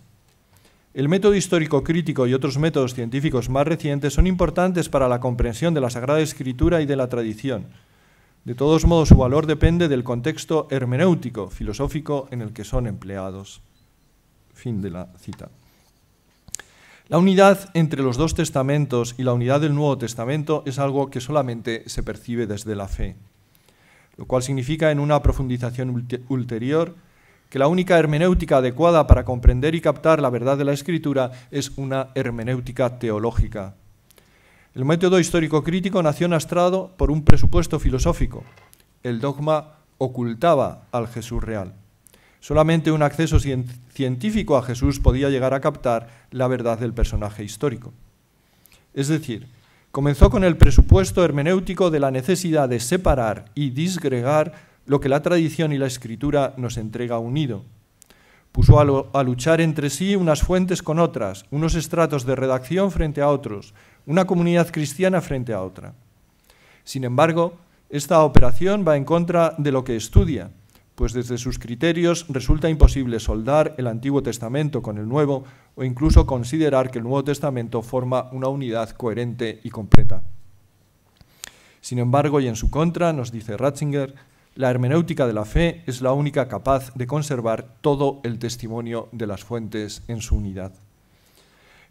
El método histórico crítico y otros métodos científicos más recientes son importantes para la comprensión de la Sagrada Escritura y de la tradición. De todos modos, su valor depende del contexto hermenéutico, filosófico en el que son empleados. Fin de la cita. La unidad entre los dos testamentos y la unidad del Nuevo Testamento es algo que solamente se percibe desde la fe, lo cual significa en una profundización ulterior que la única hermenéutica adecuada para comprender y captar la verdad de la Escritura es una hermenéutica teológica, el método histórico-crítico nació nastrado por un presupuesto filosófico. El dogma ocultaba al Jesús real. Solamente un acceso científico a Jesús podía llegar a captar la verdad del personaje histórico. Es decir, comenzó con el presupuesto hermenéutico de la necesidad de separar y disgregar lo que la tradición y la escritura nos entrega unido. Puso a luchar entre sí unas fuentes con otras, unos estratos de redacción frente a otros, una comunidad cristiana frente a otra. Sin embargo, esta operación va en contra de lo que estudia, pues desde sus criterios resulta imposible soldar el Antiguo Testamento con el Nuevo o incluso considerar que el Nuevo Testamento forma una unidad coherente y completa. Sin embargo, y en su contra, nos dice Ratzinger, la hermenéutica de la fe es la única capaz de conservar todo el testimonio de las fuentes en su unidad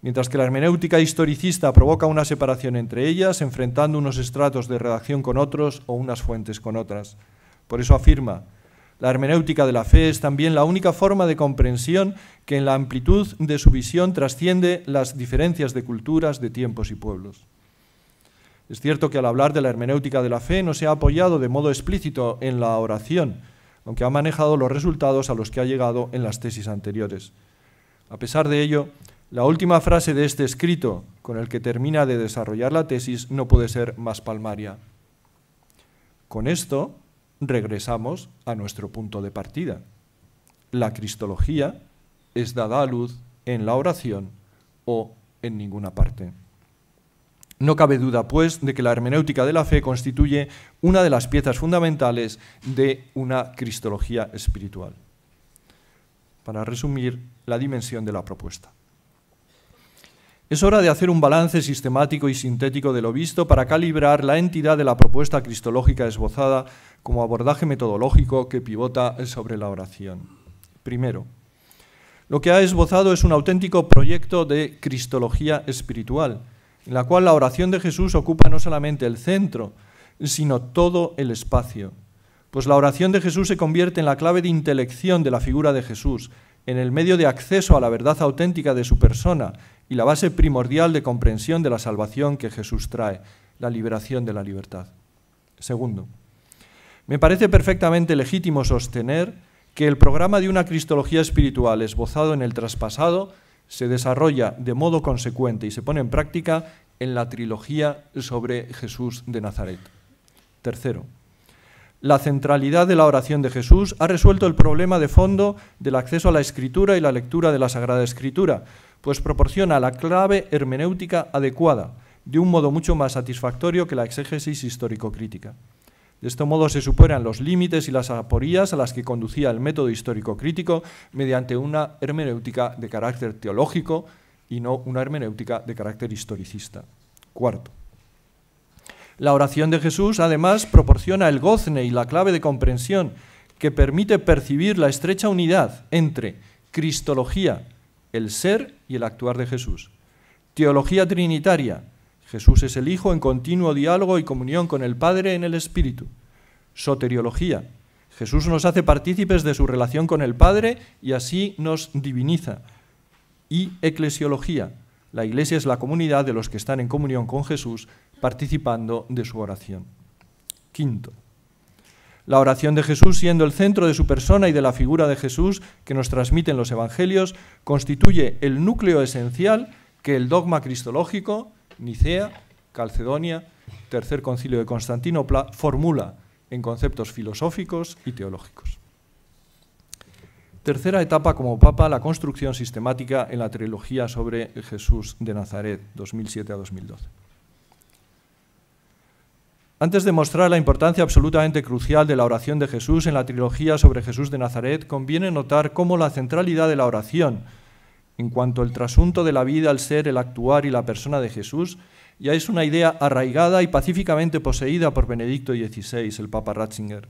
mientras que la hermenéutica historicista provoca una separación entre ellas, enfrentando unos estratos de redacción con otros o unas fuentes con otras. Por eso afirma, la hermenéutica de la fe es también la única forma de comprensión que en la amplitud de su visión trasciende las diferencias de culturas, de tiempos y pueblos. Es cierto que al hablar de la hermenéutica de la fe no se ha apoyado de modo explícito en la oración, aunque ha manejado los resultados a los que ha llegado en las tesis anteriores. A pesar de ello, la última frase de este escrito, con el que termina de desarrollar la tesis, no puede ser más palmaria. Con esto regresamos a nuestro punto de partida. La cristología es dada a luz en la oración o en ninguna parte. No cabe duda, pues, de que la hermenéutica de la fe constituye una de las piezas fundamentales de una cristología espiritual. Para resumir, la dimensión de la propuesta. Es hora de hacer un balance sistemático y sintético de lo visto para calibrar la entidad de la propuesta cristológica esbozada como abordaje metodológico que pivota sobre la oración. Primero, lo que ha esbozado es un auténtico proyecto de cristología espiritual, en la cual la oración de Jesús ocupa no solamente el centro, sino todo el espacio. Pues la oración de Jesús se convierte en la clave de intelección de la figura de Jesús, en el medio de acceso a la verdad auténtica de su persona y la base primordial de comprensión de la salvación que Jesús trae, la liberación de la libertad. Segundo, me parece perfectamente legítimo sostener que el programa de una cristología espiritual esbozado en el traspasado se desarrolla de modo consecuente y se pone en práctica en la trilogía sobre Jesús de Nazaret. Tercero, la centralidad de la oración de Jesús ha resuelto el problema de fondo del acceso a la escritura y la lectura de la Sagrada Escritura, pues proporciona la clave hermenéutica adecuada, de un modo mucho más satisfactorio que la exégesis histórico-crítica. De este modo se superan los límites y las aporías a las que conducía el método histórico-crítico mediante una hermenéutica de carácter teológico y no una hermenéutica de carácter historicista. Cuarto, la oración de Jesús, además, proporciona el gozne y la clave de comprensión que permite percibir la estrecha unidad entre Cristología, el ser y el actuar de Jesús. Teología trinitaria, Jesús es el Hijo en continuo diálogo y comunión con el Padre en el Espíritu. Soteriología, Jesús nos hace partícipes de su relación con el Padre y así nos diviniza. Y eclesiología, la Iglesia es la comunidad de los que están en comunión con Jesús participando de su oración. Quinto, la oración de Jesús, siendo el centro de su persona y de la figura de Jesús que nos transmiten los evangelios, constituye el núcleo esencial que el dogma cristológico, Nicea, Calcedonia, Tercer Concilio de Constantinopla, formula en conceptos filosóficos y teológicos. Tercera etapa como Papa, la construcción sistemática en la trilogía sobre Jesús de Nazaret, 2007 a 2012. Antes de mostrar la importancia absolutamente crucial de la oración de Jesús en la trilogía sobre Jesús de Nazaret, conviene notar cómo la centralidad de la oración, en cuanto al trasunto de la vida, al ser, el actuar y la persona de Jesús, ya es una idea arraigada y pacíficamente poseída por Benedicto XVI, el Papa Ratzinger.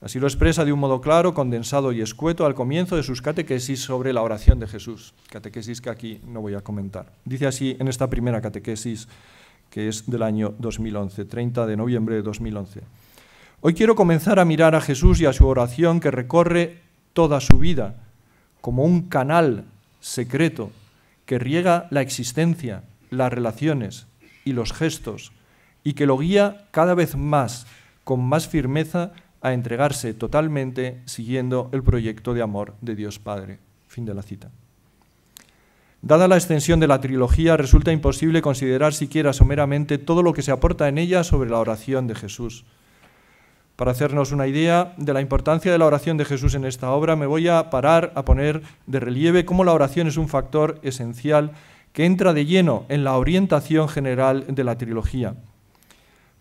Así lo expresa de un modo claro, condensado y escueto al comienzo de sus catequesis sobre la oración de Jesús, catequesis que aquí no voy a comentar. Dice así en esta primera catequesis, que es del año 2011, 30 de noviembre de 2011. Hoy quiero comenzar a mirar a Jesús y a su oración que recorre toda su vida como un canal secreto que riega la existencia, las relaciones y los gestos y que lo guía cada vez más, con más firmeza, a entregarse totalmente siguiendo el proyecto de amor de Dios Padre. Fin de la cita. Dada la extensión de la trilogía, resulta imposible considerar siquiera someramente todo lo que se aporta en ella sobre la oración de Jesús. Para hacernos una idea de la importancia de la oración de Jesús en esta obra, me voy a parar a poner de relieve cómo la oración es un factor esencial que entra de lleno en la orientación general de la trilogía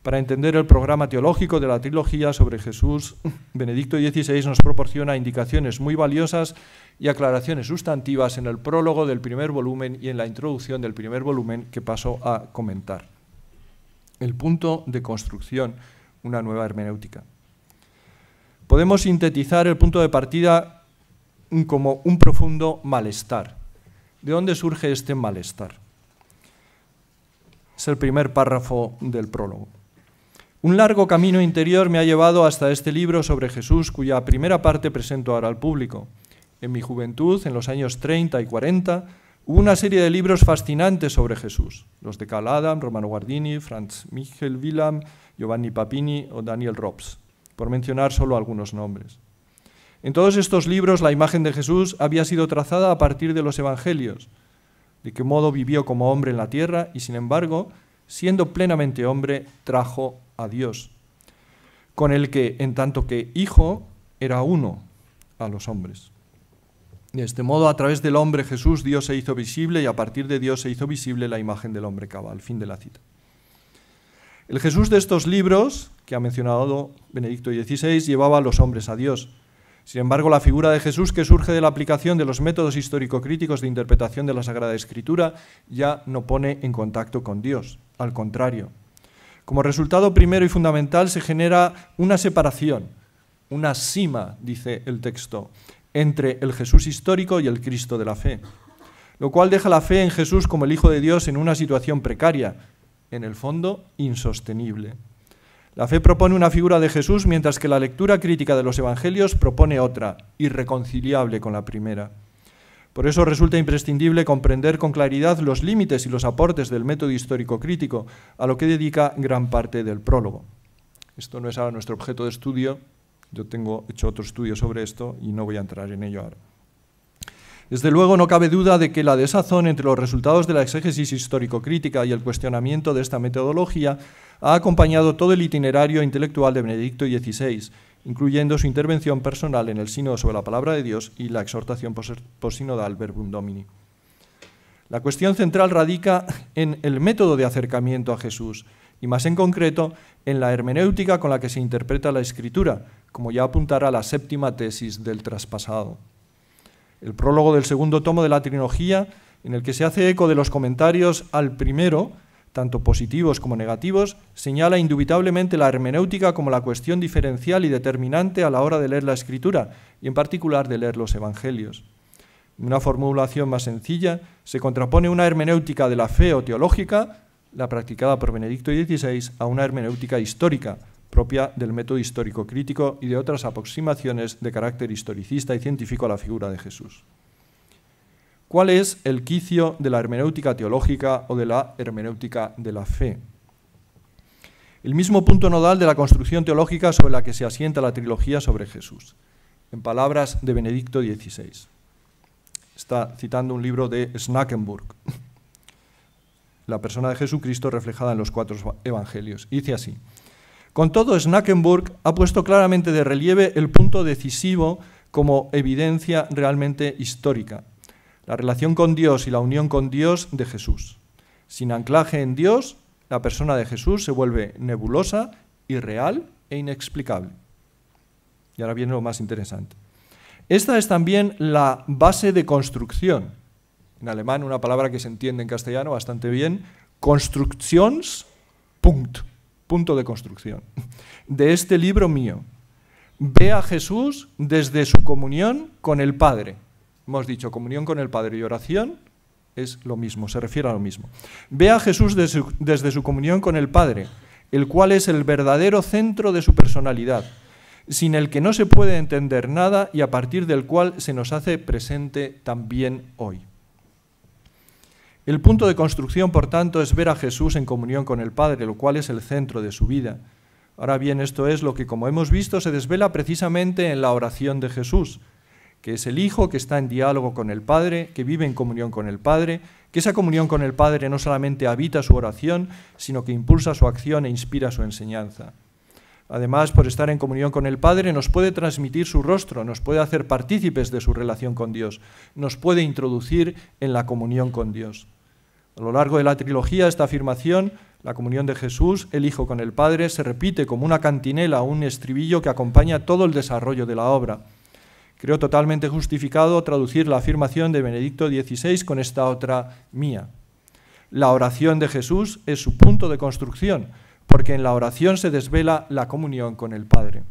para entender el programa teológico de la trilogía sobre Jesús, *laughs* Benedicto XVI nos proporciona indicaciones muy valiosas y aclaraciones sustantivas en el prólogo del primer volumen y en la introducción del primer volumen que paso a comentar. El punto de construcción, una nueva hermenéutica. Podemos sintetizar el punto de partida como un profundo malestar. ¿De dónde surge este malestar? Es el primer párrafo del prólogo. Un largo camino interior me ha llevado hasta este libro sobre Jesús, cuya primera parte presento ahora al público. En mi juventud, en los años 30 y 40, hubo una serie de libros fascinantes sobre Jesús, los de Carl Romano Guardini, Franz Michel Wilhelm, Giovanni Papini o Daniel Robs, por mencionar solo algunos nombres. En todos estos libros la imagen de Jesús había sido trazada a partir de los evangelios, de qué modo vivió como hombre en la tierra y sin embargo, siendo plenamente hombre, trajo a Dios, con el que, en tanto que Hijo, era uno a los hombres. De este modo, a través del hombre Jesús, Dios se hizo visible y a partir de Dios se hizo visible la imagen del hombre cabal. Fin de la cita. El Jesús de estos libros, que ha mencionado Benedicto XVI, llevaba a los hombres a Dios. Sin embargo, la figura de Jesús que surge de la aplicación de los métodos histórico-críticos de interpretación de la Sagrada Escritura ya no pone en contacto con Dios. Al contrario, como resultado primero y fundamental se genera una separación, una sima, dice el texto, entre el Jesús histórico y el Cristo de la fe, lo cual deja la fe en Jesús como el Hijo de Dios en una situación precaria, en el fondo insostenible. La fe propone una figura de Jesús mientras que la lectura crítica de los Evangelios propone otra, irreconciliable con la primera. Por eso resulta imprescindible comprender con claridad los límites y los aportes del método histórico crítico, a lo que dedica gran parte del prólogo. Esto no es ahora nuestro objeto de estudio, yo tengo hecho otro estudio sobre esto y no voy a entrar en ello ahora. Desde luego no cabe duda de que la desazón entre los resultados de la exégesis histórico-crítica y el cuestionamiento de esta metodología ha acompañado todo el itinerario intelectual de Benedicto XVI incluyendo su intervención personal en el sínodo sobre la palabra de Dios y la exhortación posinodal Verbum Domini. La cuestión central radica en el método de acercamiento a Jesús y más en concreto en la hermenéutica con la que se interpreta la escritura, como ya apuntará la séptima tesis del traspasado. El prólogo del segundo tomo de la trilogía, en el que se hace eco de los comentarios al primero, tanto positivos como negativos, señala indubitablemente la hermenéutica como la cuestión diferencial y determinante a la hora de leer la escritura, y en particular de leer los evangelios. En una formulación más sencilla, se contrapone una hermenéutica de la fe o teológica, la practicada por Benedicto XVI, a una hermenéutica histórica, propia del método histórico crítico y de otras aproximaciones de carácter historicista y científico a la figura de Jesús. ¿Cuál es el quicio de la hermenéutica teológica o de la hermenéutica de la fe? El mismo punto nodal de la construcción teológica sobre la que se asienta la trilogía sobre Jesús, en palabras de Benedicto XVI. Está citando un libro de Snackenburg, *laughs* La persona de Jesucristo reflejada en los cuatro evangelios. Dice así, con todo, Snackenburg ha puesto claramente de relieve el punto decisivo como evidencia realmente histórica, la relación con Dios y la unión con Dios de Jesús. Sin anclaje en Dios, la persona de Jesús se vuelve nebulosa, irreal e inexplicable. Y ahora viene lo más interesante. Esta es también la base de construcción. En alemán, una palabra que se entiende en castellano bastante bien, punto. punto de construcción, de este libro mío. Ve a Jesús desde su comunión con el Padre Hemos dicho comunión con el Padre y oración es lo mismo, se refiere a lo mismo. Ve a Jesús desde su, comunión con el Padre, el cual es el verdadero centro de su personalidad, sin el que no se puede entender nada y a partir del cual se nos hace presente también hoy. El punto de construcción, por tanto, es ver a Jesús en comunión con el Padre, lo cual es el centro de su vida. Ahora bien, esto es lo que, como hemos visto, se desvela precisamente en la oración de Jesús, que es el Hijo, que está en diálogo con el Padre, que vive en comunión con el Padre, que esa comunión con el Padre no solamente habita su oración, sino que impulsa su acción e inspira su enseñanza. Además, por estar en comunión con el Padre, nos puede transmitir su rostro, nos puede hacer partícipes de su relación con Dios, nos puede introducir en la comunión con Dios. A lo largo de la trilogía, esta afirmación, la comunión de Jesús, el Hijo con el Padre, se repite como una cantinela, un estribillo que acompaña todo el desarrollo de la obra. Creo totalmente justificado traducir la afirmación de Benedicto XVI con esta otra mía. La oración de Jesús es su punto de construcción, porque en la oración se desvela la comunión con el Padre.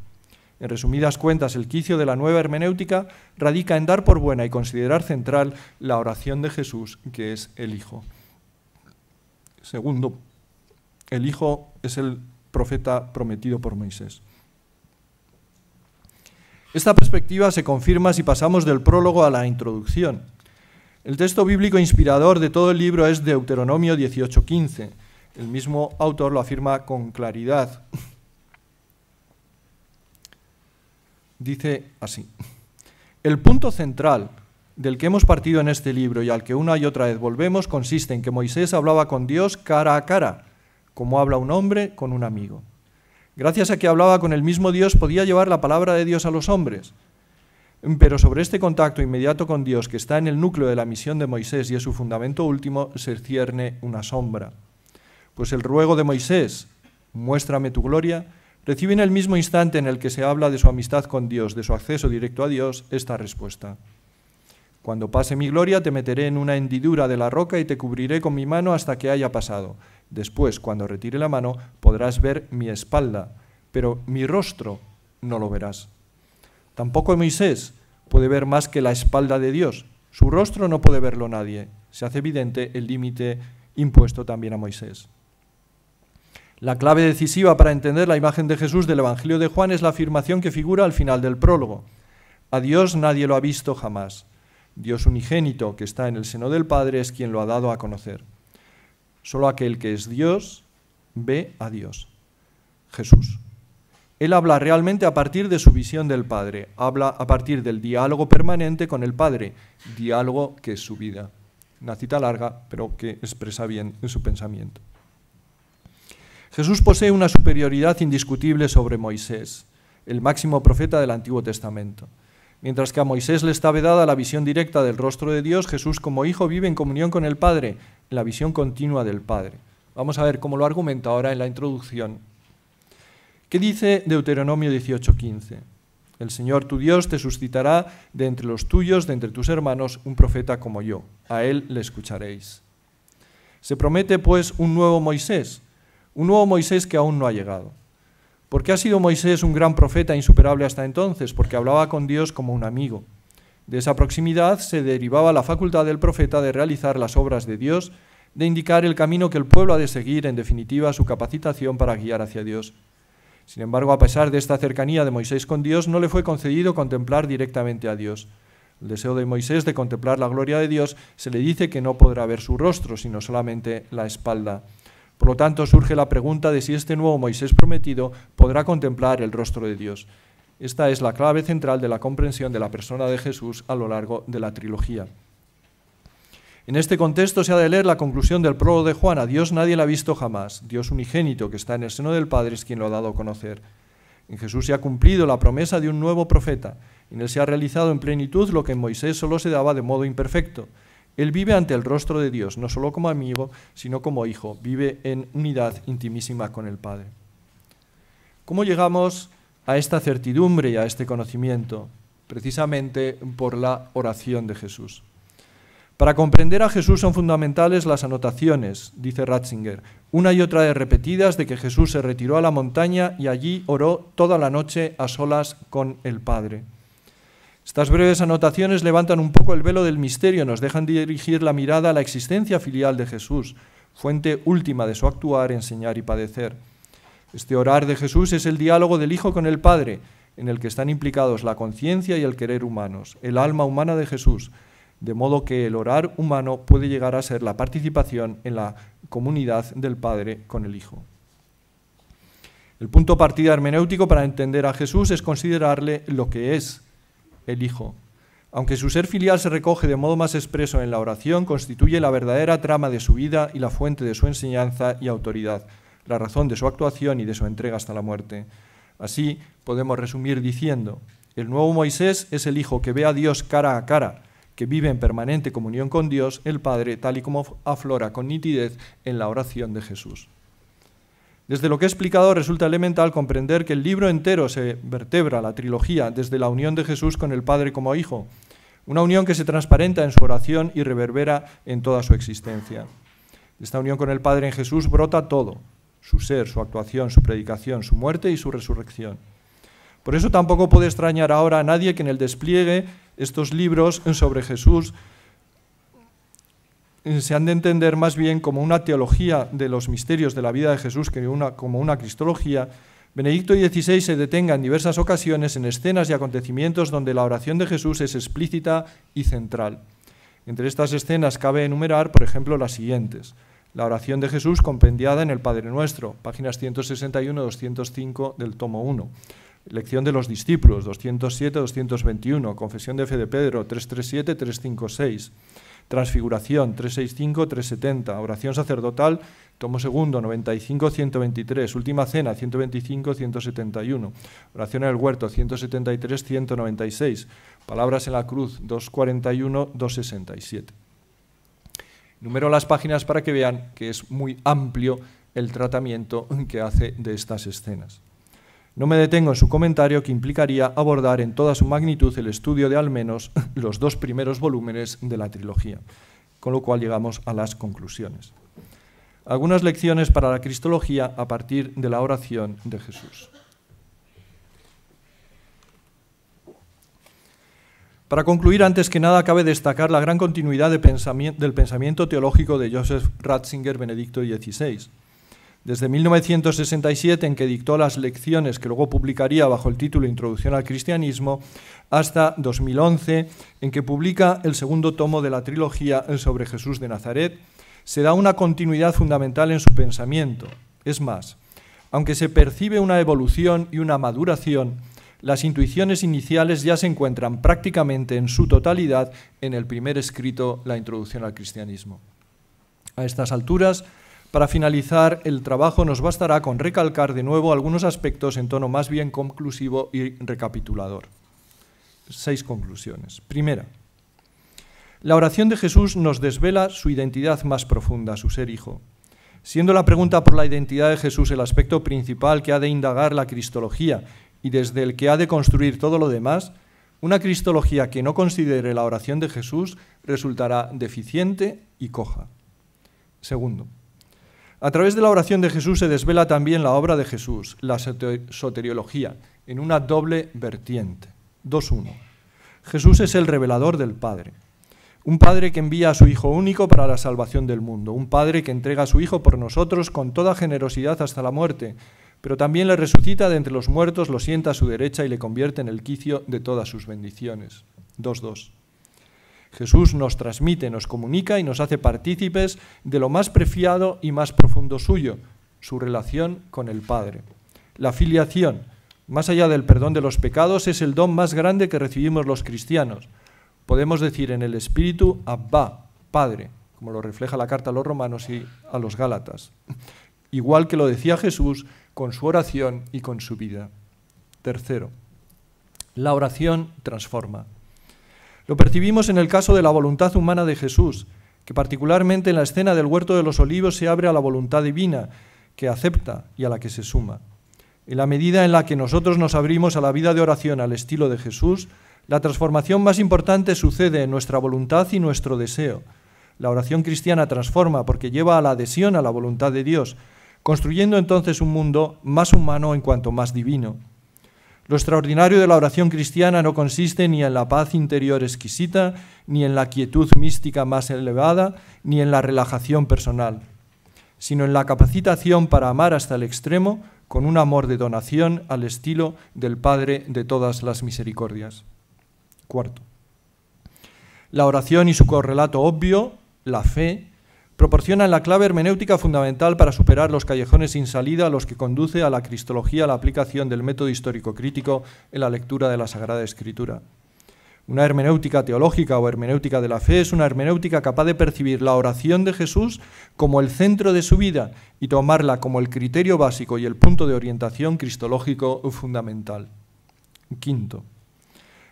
En resumidas cuentas, el quicio de la nueva hermenéutica radica en dar por buena y considerar central la oración de Jesús, que es el Hijo. Segundo, el Hijo es el profeta prometido por Moisés. Esta perspectiva se confirma si pasamos del prólogo a la introducción. El texto bíblico inspirador de todo el libro es Deuteronomio 18:15. El mismo autor lo afirma con claridad. Dice así, el punto central del que hemos partido en este libro y al que una y otra vez volvemos consiste en que Moisés hablaba con Dios cara a cara, como habla un hombre con un amigo. Gracias a que hablaba con el mismo Dios podía llevar la palabra de Dios a los hombres. Pero sobre este contacto inmediato con Dios, que está en el núcleo de la misión de Moisés y es su fundamento último, se cierne una sombra. Pues el ruego de Moisés, muéstrame tu gloria, recibe en el mismo instante en el que se habla de su amistad con Dios, de su acceso directo a Dios, esta respuesta. Cuando pase mi gloria, te meteré en una hendidura de la roca y te cubriré con mi mano hasta que haya pasado. Después, cuando retire la mano, podrás ver mi espalda, pero mi rostro no lo verás. Tampoco Moisés puede ver más que la espalda de Dios. Su rostro no puede verlo nadie. Se hace evidente el límite impuesto también a Moisés. La clave decisiva para entender la imagen de Jesús del Evangelio de Juan es la afirmación que figura al final del prólogo. A Dios nadie lo ha visto jamás. Dios unigénito que está en el seno del Padre es quien lo ha dado a conocer. Solo aquel que es Dios ve a Dios, Jesús. Él habla realmente a partir de su visión del Padre, habla a partir del diálogo permanente con el Padre, diálogo que es su vida. Una cita larga, pero que expresa bien su pensamiento. Jesús posee una superioridad indiscutible sobre Moisés, el máximo profeta del Antiguo Testamento. Mientras que a Moisés le estaba vedada la visión directa del rostro de Dios, Jesús como hijo vive en comunión con el Padre, la visión continua del Padre. Vamos a ver cómo lo argumenta ahora en la introducción. ¿Qué dice Deuteronomio 18:15? El Señor tu Dios te suscitará de entre los tuyos, de entre tus hermanos, un profeta como yo. A él le escucharéis. Se promete pues un nuevo Moisés, un nuevo Moisés que aún no ha llegado. ¿Por qué ha sido Moisés un gran profeta insuperable hasta entonces? Porque hablaba con Dios como un amigo, de esa proximidad se derivaba la facultad del profeta de realizar las obras de Dios, de indicar el camino que el pueblo ha de seguir, en definitiva su capacitación para guiar hacia Dios. Sin embargo, a pesar de esta cercanía de Moisés con Dios, no le fue concedido contemplar directamente a Dios. El deseo de Moisés de contemplar la gloria de Dios se le dice que no podrá ver su rostro, sino solamente la espalda. Por lo tanto, surge la pregunta de si este nuevo Moisés prometido podrá contemplar el rostro de Dios. Esta es la clave central de la comprensión de la persona de Jesús a lo largo de la trilogía. En este contexto se ha de leer la conclusión del prólogo de Juan. A Dios nadie la ha visto jamás. Dios unigénito que está en el seno del Padre es quien lo ha dado a conocer. En Jesús se ha cumplido la promesa de un nuevo profeta. En él se ha realizado en plenitud lo que en Moisés solo se daba de modo imperfecto. Él vive ante el rostro de Dios, no solo como amigo, sino como hijo. Vive en unidad intimísima con el Padre. ¿Cómo llegamos a esta certidumbre y a este conocimiento, precisamente por la oración de Jesús. Para comprender a Jesús son fundamentales las anotaciones, dice Ratzinger, una y otra de repetidas de que Jesús se retiró a la montaña y allí oró toda la noche a solas con el Padre. Estas breves anotaciones levantan un poco el velo del misterio, nos dejan dirigir la mirada a la existencia filial de Jesús, fuente última de su actuar, enseñar y padecer. Este orar de Jesús es el diálogo del Hijo con el Padre, en el que están implicados la conciencia y el querer humanos, el alma humana de Jesús, de modo que el orar humano puede llegar a ser la participación en la comunidad del Padre con el Hijo. El punto partida hermenéutico para entender a Jesús es considerarle lo que es el Hijo. Aunque su ser filial se recoge de modo más expreso en la oración, constituye la verdadera trama de su vida y la fuente de su enseñanza y autoridad la razón de su actuación y de su entrega hasta la muerte. Así podemos resumir diciendo, el nuevo Moisés es el hijo que ve a Dios cara a cara, que vive en permanente comunión con Dios, el Padre, tal y como aflora con nitidez en la oración de Jesús. Desde lo que he explicado resulta elemental comprender que el libro entero se vertebra la trilogía desde la unión de Jesús con el Padre como Hijo, una unión que se transparenta en su oración y reverbera en toda su existencia. De esta unión con el Padre en Jesús brota todo, su ser, su actuación, su predicación, su muerte y su resurrección. Por eso tampoco puede extrañar ahora a nadie que en el despliegue estos libros sobre Jesús eh, se han de entender más bien como una teología de los misterios de la vida de Jesús que como una cristología. Benedicto XVI se detenga en diversas ocasiones en escenas y acontecimientos donde la oración de Jesús es explícita y central. Entre estas escenas cabe enumerar, por ejemplo, las siguientes la oración de Jesús compendiada en el Padre Nuestro, páginas 161-205 del tomo 1. Lección de los discípulos, 207-221, Confesión de Fe de Pedro, 337-356, Transfiguración, 365-370, Oración Sacerdotal, tomo segundo, 95-123, Última Cena, 125-171, Oración en el Huerto, 173-196, Palabras en la Cruz, 241-267. Numero las páginas para que vean que es muy amplio el tratamiento que hace de estas escenas. No me detengo en su comentario que implicaría abordar en toda su magnitud el estudio de al menos *laughs* los dos primeros volúmenes de la trilogía, con lo cual llegamos a las conclusiones. Algunas lecciones para la cristología a partir de la oración de Jesús. Para concluir, antes que nada, cabe destacar la gran continuidad del pensamiento teológico de Joseph Ratzinger Benedicto XVI. Desde 1967, en que dictó las lecciones que luego publicaría bajo el título Introducción al Cristianismo, hasta 2011, en que publica el segundo tomo de la trilogía sobre Jesús de Nazaret, se da una continuidad fundamental en su pensamiento. Es más, aunque se percibe una evolución y una maduración, las intuiciones iniciales ya se encuentran prácticamente en su totalidad en el primer escrito, La Introducción al Cristianismo. A estas alturas, para finalizar el trabajo nos bastará con recalcar de nuevo algunos aspectos en tono más bien conclusivo y recapitulador. Seis conclusiones. Primera, la oración de Jesús nos desvela su identidad más profunda, su ser hijo. Siendo la pregunta por la identidad de Jesús el aspecto principal que ha de indagar la cristología y desde el que ha de construir todo lo demás, una cristología que no considere la oración de Jesús resultará deficiente y coja. Segundo, a través de la oración de Jesús se desvela también la obra de Jesús, la soteriología, en una doble vertiente. 2.1. Jesús es el revelador del Padre. Un Padre que envía a su Hijo único para la salvación del mundo. Un Padre que entrega a su Hijo por nosotros con toda generosidad hasta la muerte, pero también le resucita de entre los muertos, lo sienta a su derecha y le convierte en el quicio de todas sus bendiciones. 2.2. Jesús nos transmite, nos comunica y nos hace partícipes de lo más prefiado y más profundo suyo, su relación con el Padre. La filiación, más allá del perdón de los pecados, es el don más grande que recibimos los cristianos. Podemos decir en el Espíritu Abba, Padre, como lo refleja la carta a los romanos y a los Gálatas. Igual que lo decía Jesús, con su oración y con su vida. Tercero, la oración transforma. Lo percibimos en el caso de la voluntad humana de Jesús, que particularmente en la escena del huerto de los olivos se abre a la voluntad divina, que acepta y a la que se suma. En la medida en la que nosotros nos abrimos a la vida de oración al estilo de Jesús, la transformación más importante sucede en nuestra voluntad y nuestro deseo. La oración cristiana transforma porque lleva a la adhesión a la voluntad de Dios, construyendo entonces un mundo más humano en cuanto más divino. Lo extraordinario de la oración cristiana no consiste ni en la paz interior exquisita, ni en la quietud mística más elevada, ni en la relajación personal, sino en la capacitación para amar hasta el extremo con un amor de donación al estilo del Padre de todas las misericordias. Cuarto. La oración y su correlato obvio, la fe, proporcionan la clave hermenéutica fundamental para superar los callejones sin salida a los que conduce a la cristología la aplicación del método histórico crítico en la lectura de la Sagrada Escritura. Una hermenéutica teológica o hermenéutica de la fe es una hermenéutica capaz de percibir la oración de Jesús como el centro de su vida y tomarla como el criterio básico y el punto de orientación cristológico fundamental. Quinto,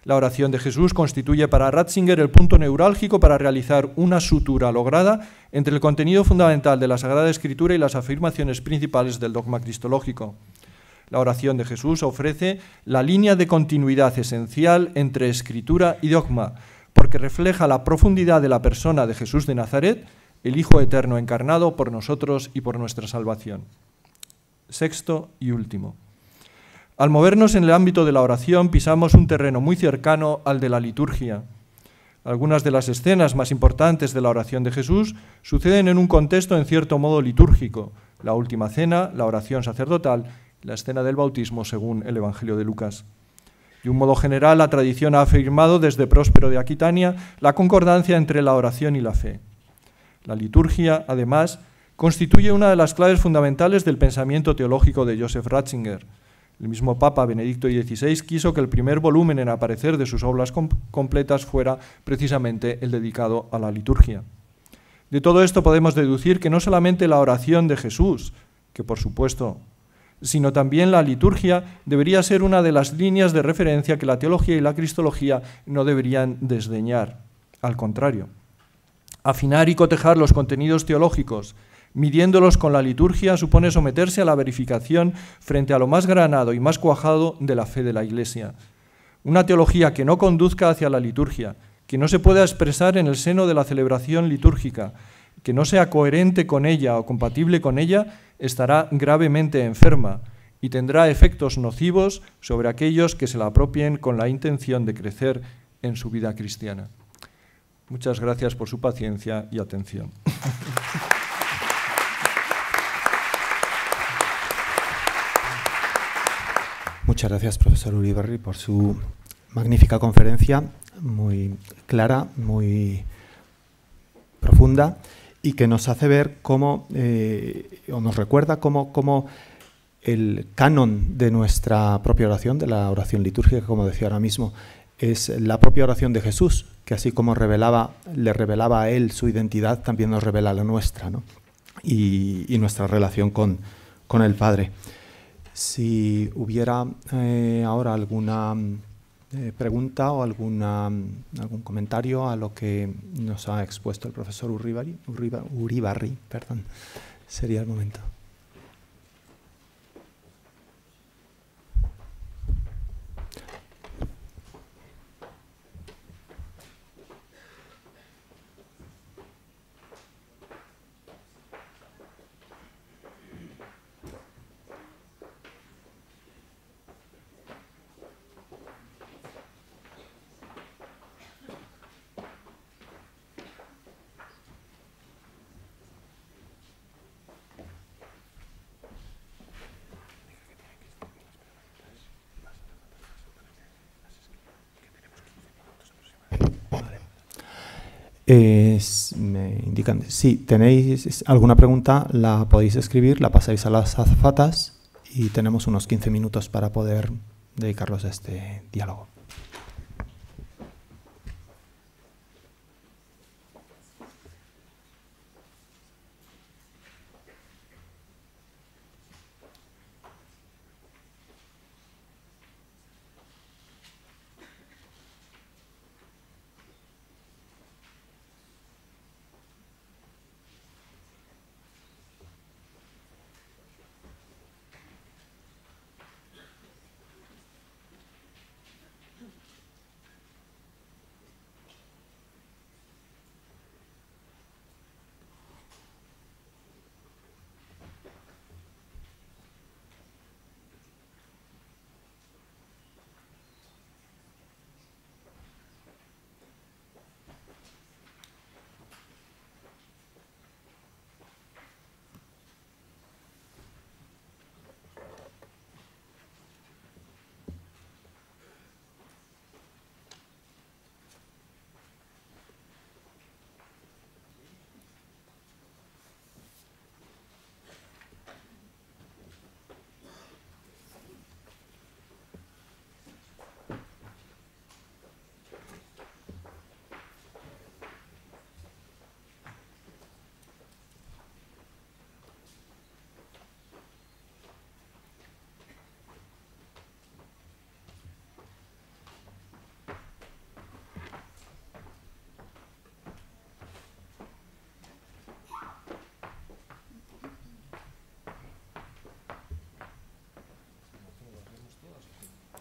la oración de Jesús constituye para Ratzinger el punto neurálgico para realizar una sutura lograda entre el contenido fundamental de la Sagrada Escritura y las afirmaciones principales del dogma cristológico. La oración de Jesús ofrece la línea de continuidad esencial entre escritura y dogma, porque refleja la profundidad de la persona de Jesús de Nazaret, el Hijo Eterno encarnado por nosotros y por nuestra salvación. Sexto y último. Al movernos en el ámbito de la oración pisamos un terreno muy cercano al de la liturgia. Algunas de las escenas más importantes de la oración de Jesús suceden en un contexto en cierto modo litúrgico, la última cena, la oración sacerdotal, la escena del bautismo según el Evangelio de Lucas. De un modo general, la tradición ha afirmado desde Próspero de Aquitania la concordancia entre la oración y la fe. La liturgia, además, constituye una de las claves fundamentales del pensamiento teológico de Joseph Ratzinger, el mismo Papa Benedicto XVI quiso que el primer volumen en aparecer de sus obras completas fuera precisamente el dedicado a la liturgia. De todo esto podemos deducir que no solamente la oración de Jesús, que por supuesto, sino también la liturgia debería ser una de las líneas de referencia que la teología y la cristología no deberían desdeñar. Al contrario, afinar y cotejar los contenidos teológicos Midiéndolos con la liturgia supone someterse a la verificación frente a lo más granado y más cuajado de la fe de la Iglesia. Una teología que no conduzca hacia la liturgia, que no se pueda expresar en el seno de la celebración litúrgica, que no sea coherente con ella o compatible con ella, estará gravemente enferma y tendrá efectos nocivos sobre aquellos que se la apropien con la intención de crecer en su vida cristiana. Muchas gracias por su paciencia y atención. *laughs* Muchas gracias, profesor Uriberri, por su magnífica conferencia, muy clara, muy profunda y que nos hace ver cómo, eh, o nos recuerda cómo, el canon de nuestra propia oración, de la oración litúrgica, como decía ahora mismo, es la propia oración de Jesús, que así como revelaba, le revelaba a él su identidad, también nos revela la nuestra, y, nuestra relación con, con el Padre. Si hubiera eh, ahora alguna mm, eh, pregunta o alguna, mm, algún comentario a lo que nos ha expuesto el profesor Uribarri, Uribarri perdón, sería el momento. es me indican, si tenéis alguna pregunta, la podéis escribir, la pasáis a las azafatas y tenemos unos 15 minutos para poder dedicarlos a este diálogo.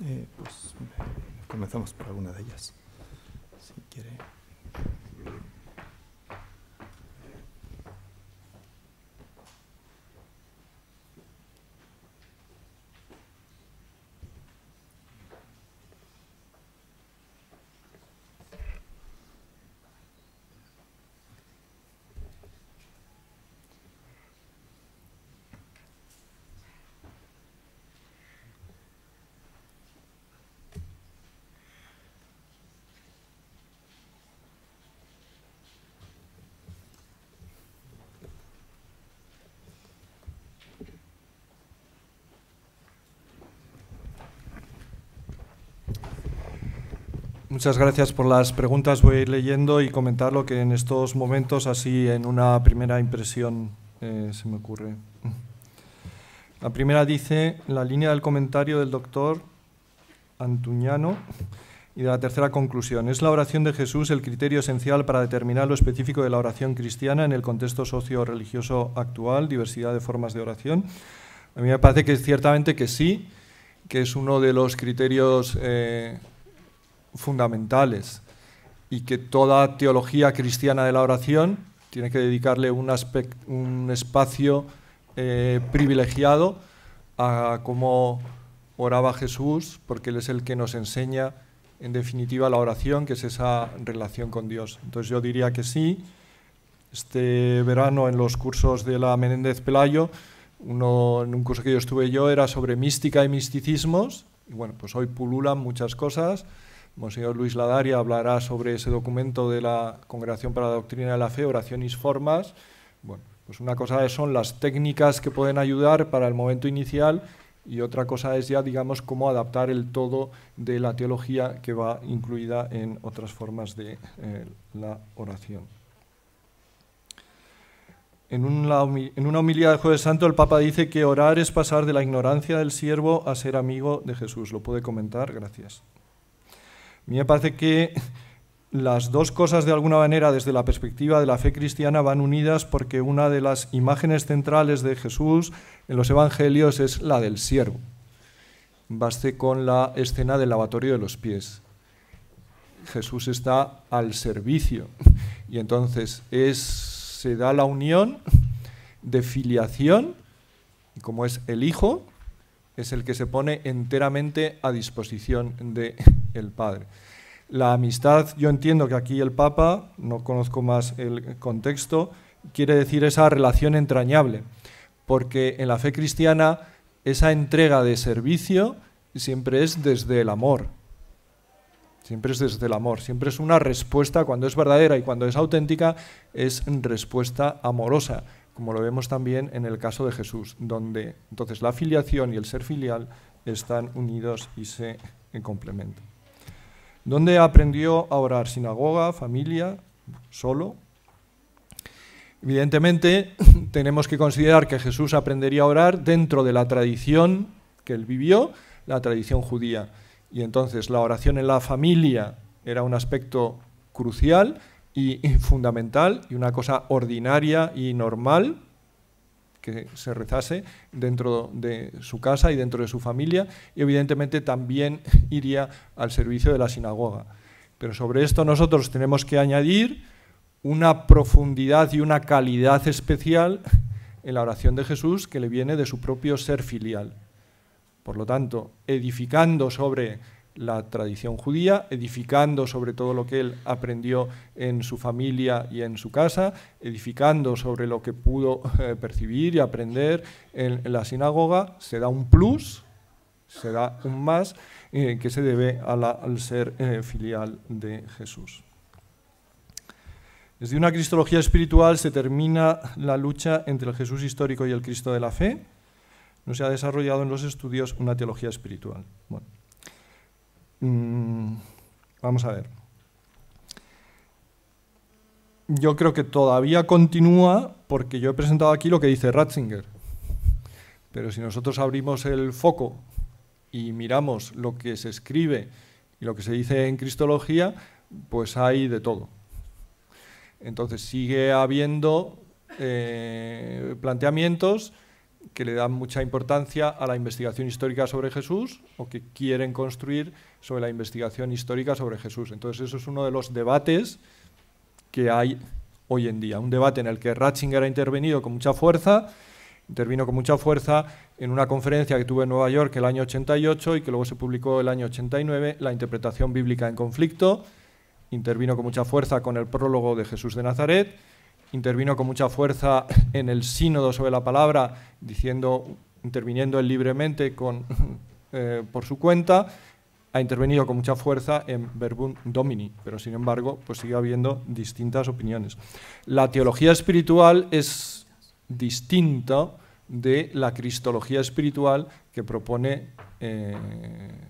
Eh, pues eh, comenzamos por alguna de ellas. Muchas gracias por las preguntas. Voy a ir leyendo y comentar lo que en estos momentos, así en una primera impresión, eh, se me ocurre. La primera dice, la línea del comentario del doctor Antuñano y de la tercera conclusión, ¿es la oración de Jesús el criterio esencial para determinar lo específico de la oración cristiana en el contexto socio-religioso actual, diversidad de formas de oración? A mí me parece que ciertamente que sí, que es uno de los criterios... Eh, fundamentales y que toda teología cristiana de la oración tiene que dedicarle un, un espacio eh, privilegiado a cómo oraba Jesús, porque Él es el que nos enseña, en definitiva, la oración, que es esa relación con Dios. Entonces yo diría que sí. Este verano en los cursos de la Menéndez Pelayo, en un curso que yo estuve yo era sobre mística y misticismos, y bueno, pues hoy pululan muchas cosas. Monseñor Luis Ladaria hablará sobre ese documento de la Congregación para la Doctrina de la Fe, Oraciones Formas. Bueno, pues una cosa son las técnicas que pueden ayudar para el momento inicial y otra cosa es ya, digamos, cómo adaptar el todo de la teología que va incluida en otras formas de eh, la oración. En una, homilía de Jueves Santo el Papa dice que orar es pasar de la ignorancia del siervo a ser amigo de Jesús. ¿Lo puede comentar? Gracias. A mí me parece que las dos cosas de alguna manera desde la perspectiva de la fe cristiana van unidas porque una de las imágenes centrales de Jesús en los evangelios es la del siervo. Baste con la escena del lavatorio de los pies. Jesús está al servicio y entonces se da la unión de filiación como es el hijo es el que se pone enteramente a disposición del *laughs* el Padre. La amistad, yo entiendo que aquí el Papa, no conozco más el contexto, quiere decir esa relación entrañable, porque en la fe cristiana esa entrega de servicio siempre es desde el amor, Siempre es desde el amor, siempre es una respuesta, cuando es verdadera y cuando es auténtica, es respuesta amorosa como lo vemos también en el caso de Jesús, donde entonces la filiación y el ser filial están unidos y se eh, complementan. Donde aprendió a orar? Sinagoga, familia, solo. Evidentemente, *coughs* tenemos que considerar que Jesús aprendería a orar dentro de la tradición que él vivió, la tradición judía. Y entonces la oración en la familia era un aspecto crucial y, *laughs* fundamental y una cosa ordinaria y normal que se rezase dentro de su casa y dentro de su familia y evidentemente también *laughs* iría al servicio de la sinagoga. Pero sobre esto nosotros tenemos que añadir una profundidad y una calidad especial *laughs* en la oración de Jesús que le viene de su propio ser filial. Por lo tanto, edificando sobre la tradición judía, edificando sobre todo lo que él aprendió en su familia y en su casa, edificando sobre lo que pudo eh, percibir y aprender en, la sinagoga, se da un plus, se da un más, eh, que se debe al ser eh, filial de Jesús. Desde una cristología espiritual se termina la lucha entre el Jesús histórico y el Cristo de la fe. No se ha desarrollado en los estudios una teología espiritual. Bueno. Mm, vamos a ver. Yo creo que todavía continúa porque yo he presentado aquí lo que dice Ratzinger. Pero si nosotros abrimos el foco y miramos lo que se escribe y lo que se dice en Cristología, pues hay de todo. Entonces sigue habiendo eh, planteamientos que le dan mucha importancia a la investigación histórica sobre Jesús o que quieren construir sobre la investigación histórica sobre Jesús. Entonces eso es uno de los debates que hay hoy en día, un debate en el que Ratzinger ha intervenido con mucha fuerza, intervino con mucha fuerza en una conferencia que tuve en Nueva York el año 88 y que luego se publicó el año 89, La interpretación bíblica en conflicto, intervino con mucha fuerza con el prólogo de Jesús de Nazaret, intervino con mucha fuerza *laughs* en el sínodo sobre la palabra, diciendo, interviniendo libremente con, *laughs* eh, por su cuenta, ha intervenido con mucha fuerza en Verbum Domini, pero sin embargo pues sigue habiendo distintas opiniones. La teología espiritual es distinta de la cristología espiritual que propone eh,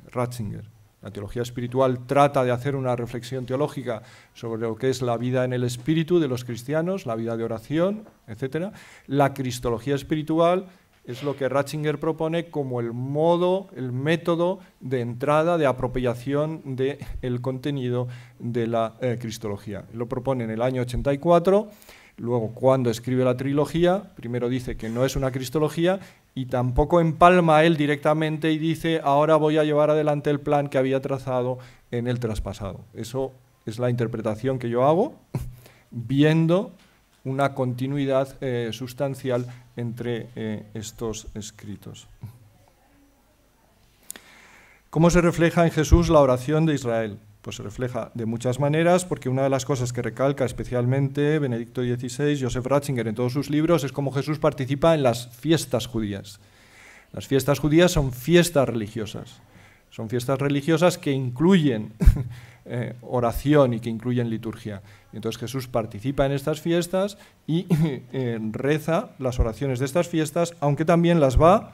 Ratzinger. La teología espiritual trata de hacer una reflexión teológica sobre lo que es la vida en el espíritu de los cristianos, la vida de oración, etc. La cristología espiritual es lo que Ratzinger propone como el modo, el método de entrada, de apropiación del contenido de la eh, cristología. Lo propone en el año 84. Luego, cuando escribe la trilogía, primero dice que no es una cristología y tampoco empalma él directamente y dice, ahora voy a llevar adelante el plan que había trazado en el traspasado. Eso es la interpretación que yo hago *laughs* viendo una continuidad eh, sustancial entre eh, estos escritos. ¿Cómo se refleja en Jesús la oración de Israel? Pues se refleja de muchas maneras, porque una de las cosas que recalca especialmente Benedicto XVI, Joseph Ratzinger en todos sus libros, es cómo Jesús participa en las fiestas judías. Las fiestas judías son fiestas religiosas. Son fiestas religiosas que incluyen *laughs* Eh, oración y que incluyen liturgia. entonces Jesús participa en estas fiestas y *laughs* eh, reza las oraciones de estas fiestas, aunque también las va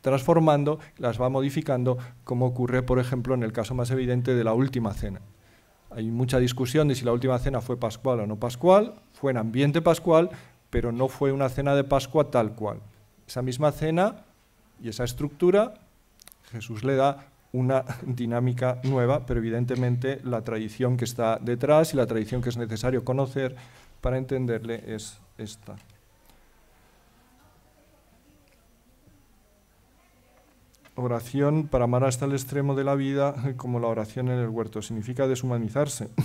transformando, las va modificando, como ocurre, por ejemplo, en el caso más evidente de la Última Cena. Hay mucha discusión de si la Última Cena fue pascual o no pascual, fue en ambiente pascual, pero no fue una cena de Pascua tal cual. Esa misma cena y esa estructura Jesús le da una *laughs* dinámica nueva, pero evidentemente la tradición que está detrás y la tradición que es necesario conocer para entenderle es esta. Oración para amar hasta el extremo de la vida, *laughs* como la oración en el huerto, significa deshumanizarse. *laughs*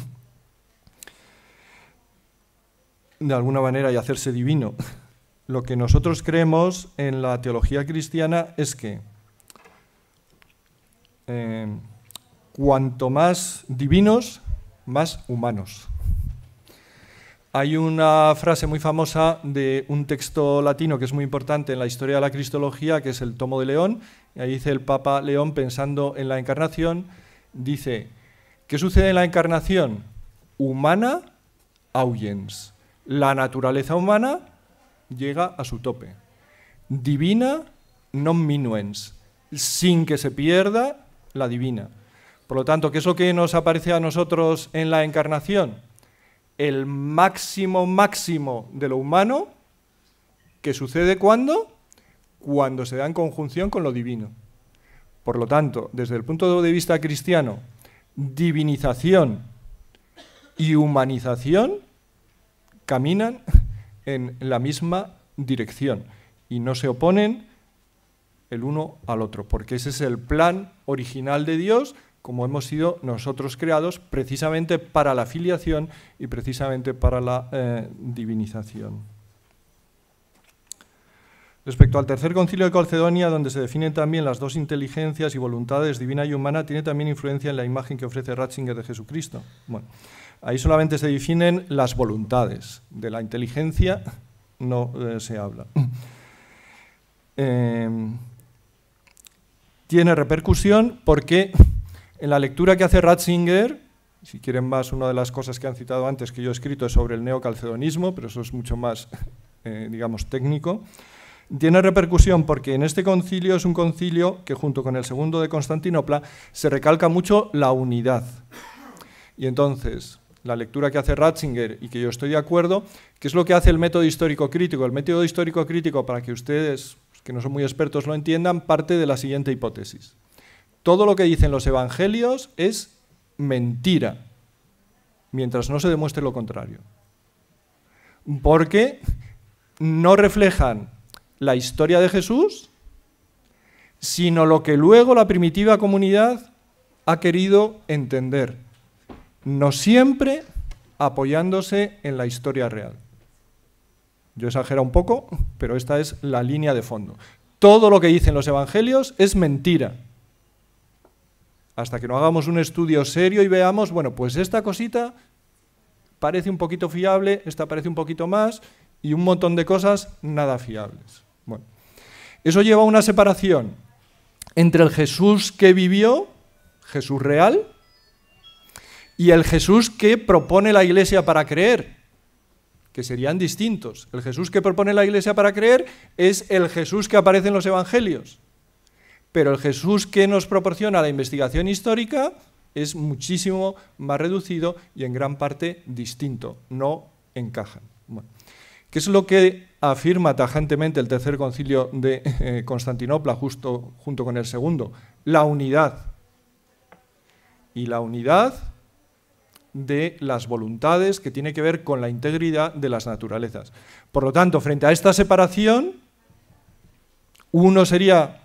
De alguna manera y hacerse divino. Lo que nosotros creemos en la teología cristiana es que Em, cuanto más divinos, más humanos. Hay una frase muy famosa de un texto latino que es muy importante en la historia de la cristología, que es el Tomo de León. Y ahí dice el Papa León, pensando en la encarnación, dice, ¿qué sucede en la encarnación? Humana auyens. La naturaleza humana llega a su tope. Divina non minuens. Sin que se pierda la divina. Por lo tanto, ¿qué es lo que nos aparece a nosotros en la encarnación? El máximo máximo de lo humano que sucede cuando? Cuando se da en conjunción con lo divino. Por lo tanto, desde el punto de vista cristiano, divinización y humanización caminan *laughs* en la misma dirección y no se oponen el uno al otro, porque ese es el plan original de Dios, como hemos sido nosotros creados precisamente para la filiación y precisamente para la eh, divinización. Respecto al tercer concilio de Calcedonia, donde se definen también las dos inteligencias y voluntades divina y humana, tiene también influencia en la imagen que ofrece Ratzinger de Jesucristo. Bueno, ahí solamente se definen las voluntades, de la inteligencia no eh, se habla. *clears throat* Eh, tiene repercusión porque *laughs* en la lectura que hace Ratzinger, si quieren más, una de las cosas que han citado antes que yo he escrito es sobre el neocalcedonismo, pero eso es mucho más, *laughs* eh, digamos, técnico, tiene repercusión porque en este concilio es un concilio que junto con el segundo de Constantinopla se recalca mucho la unidad. Y entonces, la lectura que hace Ratzinger y que yo estoy de acuerdo, que es lo que hace el método histórico crítico. El método histórico crítico, para que ustedes que no son muy expertos lo entiendan, parte de la siguiente hipótesis. Todo lo que dicen los evangelios es mentira, mientras no se demuestre lo contrario. Porque no reflejan la historia de Jesús, sino lo que luego la primitiva comunidad ha querido entender, no siempre apoyándose en la historia real. Yo exagero un poco, pero esta es la línea de fondo. Todo lo que dicen los evangelios es mentira. Hasta que no hagamos un estudio serio y veamos, bueno, pues esta cosita parece un poquito fiable, esta parece un poquito más, y un montón de cosas nada fiables. Bueno, eso lleva a una separación entre el Jesús que vivió, Jesús real, y el Jesús que propone la iglesia para creer, que serían distintos. El Jesús que propone la Iglesia para creer es el Jesús que aparece en los Evangelios, pero el Jesús que nos proporciona la investigación histórica es muchísimo más reducido y en gran parte distinto, no encajan. ¿Qué es lo que afirma tajantemente el tercer concilio de eh, Constantinopla justo junto con el segundo? La unidad. Y la unidad de las voluntades, que tiene que ver con la integridad de las naturalezas. Por lo tanto, frente a esta separación, uno sería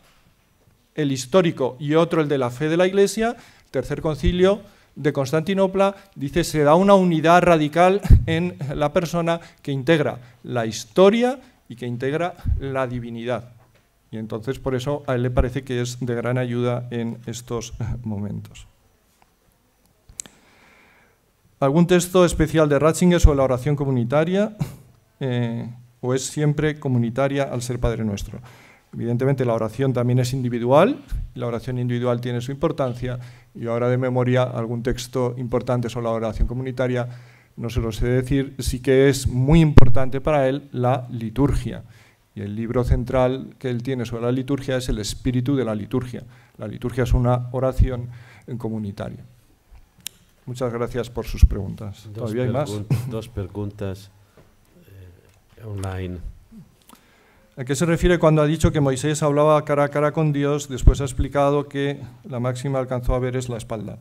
el histórico y otro el de la fe de la Iglesia, tercer concilio de Constantinopla, dice, se da una unidad radical en la persona que integra la historia y que integra la divinidad. Y entonces por eso a él le parece que es de gran ayuda en estos momentos. ¿Algún texto especial de Ratzinger sobre la oración comunitaria? Eh, ¿O es siempre comunitaria al ser Padre Nuestro? Evidentemente la oración también es individual, la oración individual tiene su importancia, y ahora de memoria algún texto importante sobre la oración comunitaria, no se lo sé decir, sí que es muy importante para él la liturgia. Y el libro central que él tiene sobre la liturgia es el espíritu de la liturgia. La liturgia es una oración comunitaria. Muchas gracias por sus preguntas. ¿Todavía hay más? Dos preguntas eh, online. ¿A qué se refiere cuando ha dicho que Moisés hablaba cara a cara con Dios, después ha explicado que la máxima alcanzó a ver es la espalda?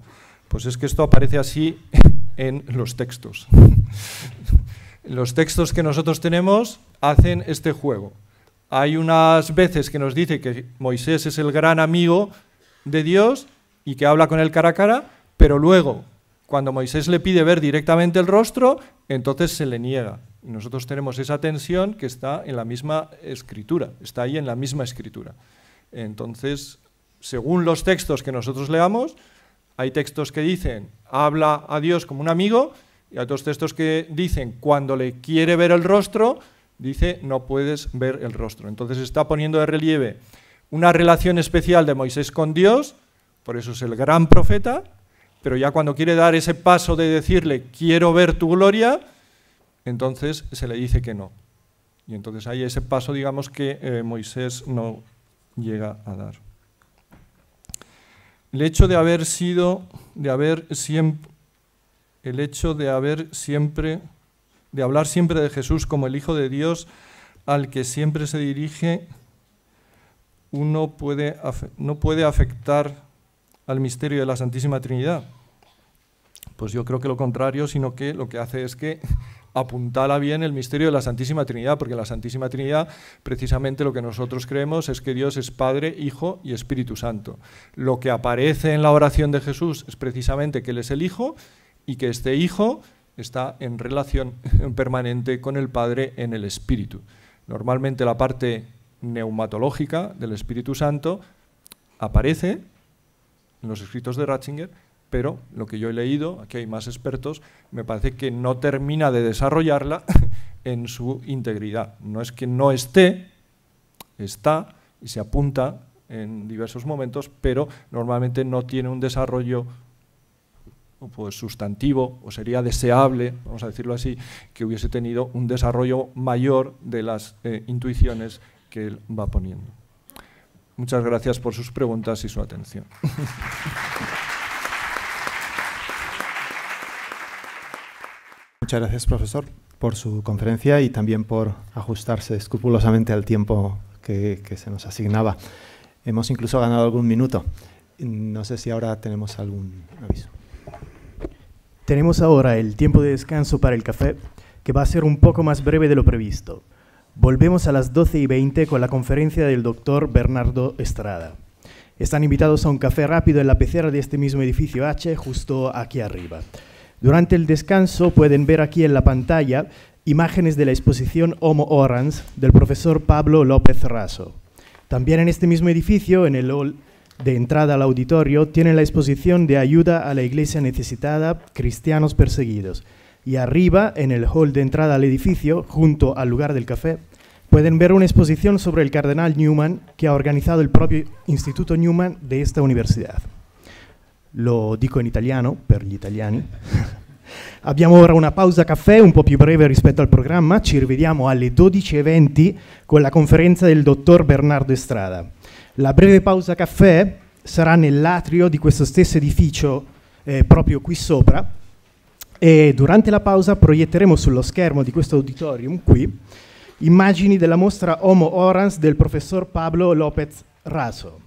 Pues es que esto aparece así en los textos. *laughs* los textos que nosotros tenemos hacen este juego. Hay unas veces que nos dice que Moisés es el gran amigo de Dios y que habla con él cara a cara, pero luego cuando Moisés le pide ver directamente el rostro, entonces se le niega. Nosotros tenemos esa tensión que está en la misma escritura, está ahí en la misma escritura. Entonces, según los textos que nosotros leamos, hay textos que dicen, habla a Dios como un amigo, y hay otros textos que dicen, cuando le quiere ver el rostro, dice, no puedes ver el rostro. Entonces está poniendo de relieve una relación especial de Moisés con Dios, por eso es el gran profeta, pero ya cuando quiere dar ese paso de decirle, quiero ver tu gloria, entonces se le dice que no. Y entonces hay ese paso, digamos, que eh, Moisés no llega a dar. El hecho de haber sido, de haber siempre, el hecho de haber siempre, de hablar siempre de Jesús como el Hijo de Dios al que siempre se dirige, uno no puede afectar al misterio de la Santísima Trinidad? Pues yo creo que lo contrario, sino que lo que hace es que *laughs* apuntala bien el misterio de la Santísima Trinidad, porque la Santísima Trinidad, precisamente lo que nosotros creemos es que Dios es Padre, Hijo y Espíritu Santo. Lo que aparece en la oración de Jesús es precisamente que Él es el Hijo y que este Hijo está en relación *laughs* permanente con el Padre en el Espíritu. Normalmente la parte neumatológica del Espíritu Santo aparece en los escritos de Ratzinger, pero lo que yo he leído, aquí hay más expertos, me parece que no termina de desarrollarla *laughs* en su integridad. No es que no esté, está y se apunta en diversos momentos, pero normalmente no tiene un desarrollo pues, sustantivo o sería deseable, vamos a decirlo así, que hubiese tenido un desarrollo mayor de las eh, intuiciones que él va poniendo. Muchas gracias por sus preguntas y su atención. Muchas gracias, profesor, por su conferencia y también por ajustarse escrupulosamente al tiempo que, que se nos asignaba. Hemos incluso ganado algún minuto. No sé si ahora tenemos algún aviso. Tenemos ahora el tiempo de descanso para el café, que va a ser un poco más breve de lo previsto. Volvemos a las 12 y 20 con la conferencia del doctor Bernardo Estrada. Están invitados a un café rápido en la pecera de este mismo edificio H, justo aquí arriba. Durante el descanso pueden ver aquí en la pantalla imágenes de la exposición Homo Orans del profesor Pablo López Raso. También en este mismo edificio, en el hall de entrada al auditorio, tienen la exposición de ayuda a la iglesia necesitada, cristianos perseguidos y arriba, en el hall de entrada al edificio, junto al lugar del café, pueden ver una exposición sobre el cardenal Newman que ha organizado el propio Instituto Newman de esta universidad. Lo dico in italiano, per gli italiani. *laughs* Abbiamo ora una pausa caffè un po' più breve rispetto al programma, ci rivediamo alle 12.20 con la conferenza del dottor Bernardo Estrada. La breve pausa caffè sarà nell'atrio di questo stesso edificio eh, proprio qui sopra, e durante la pausa proietteremo sullo schermo di questo auditorium qui immagini della mostra Homo Orans del professor Pablo Lopez Raso.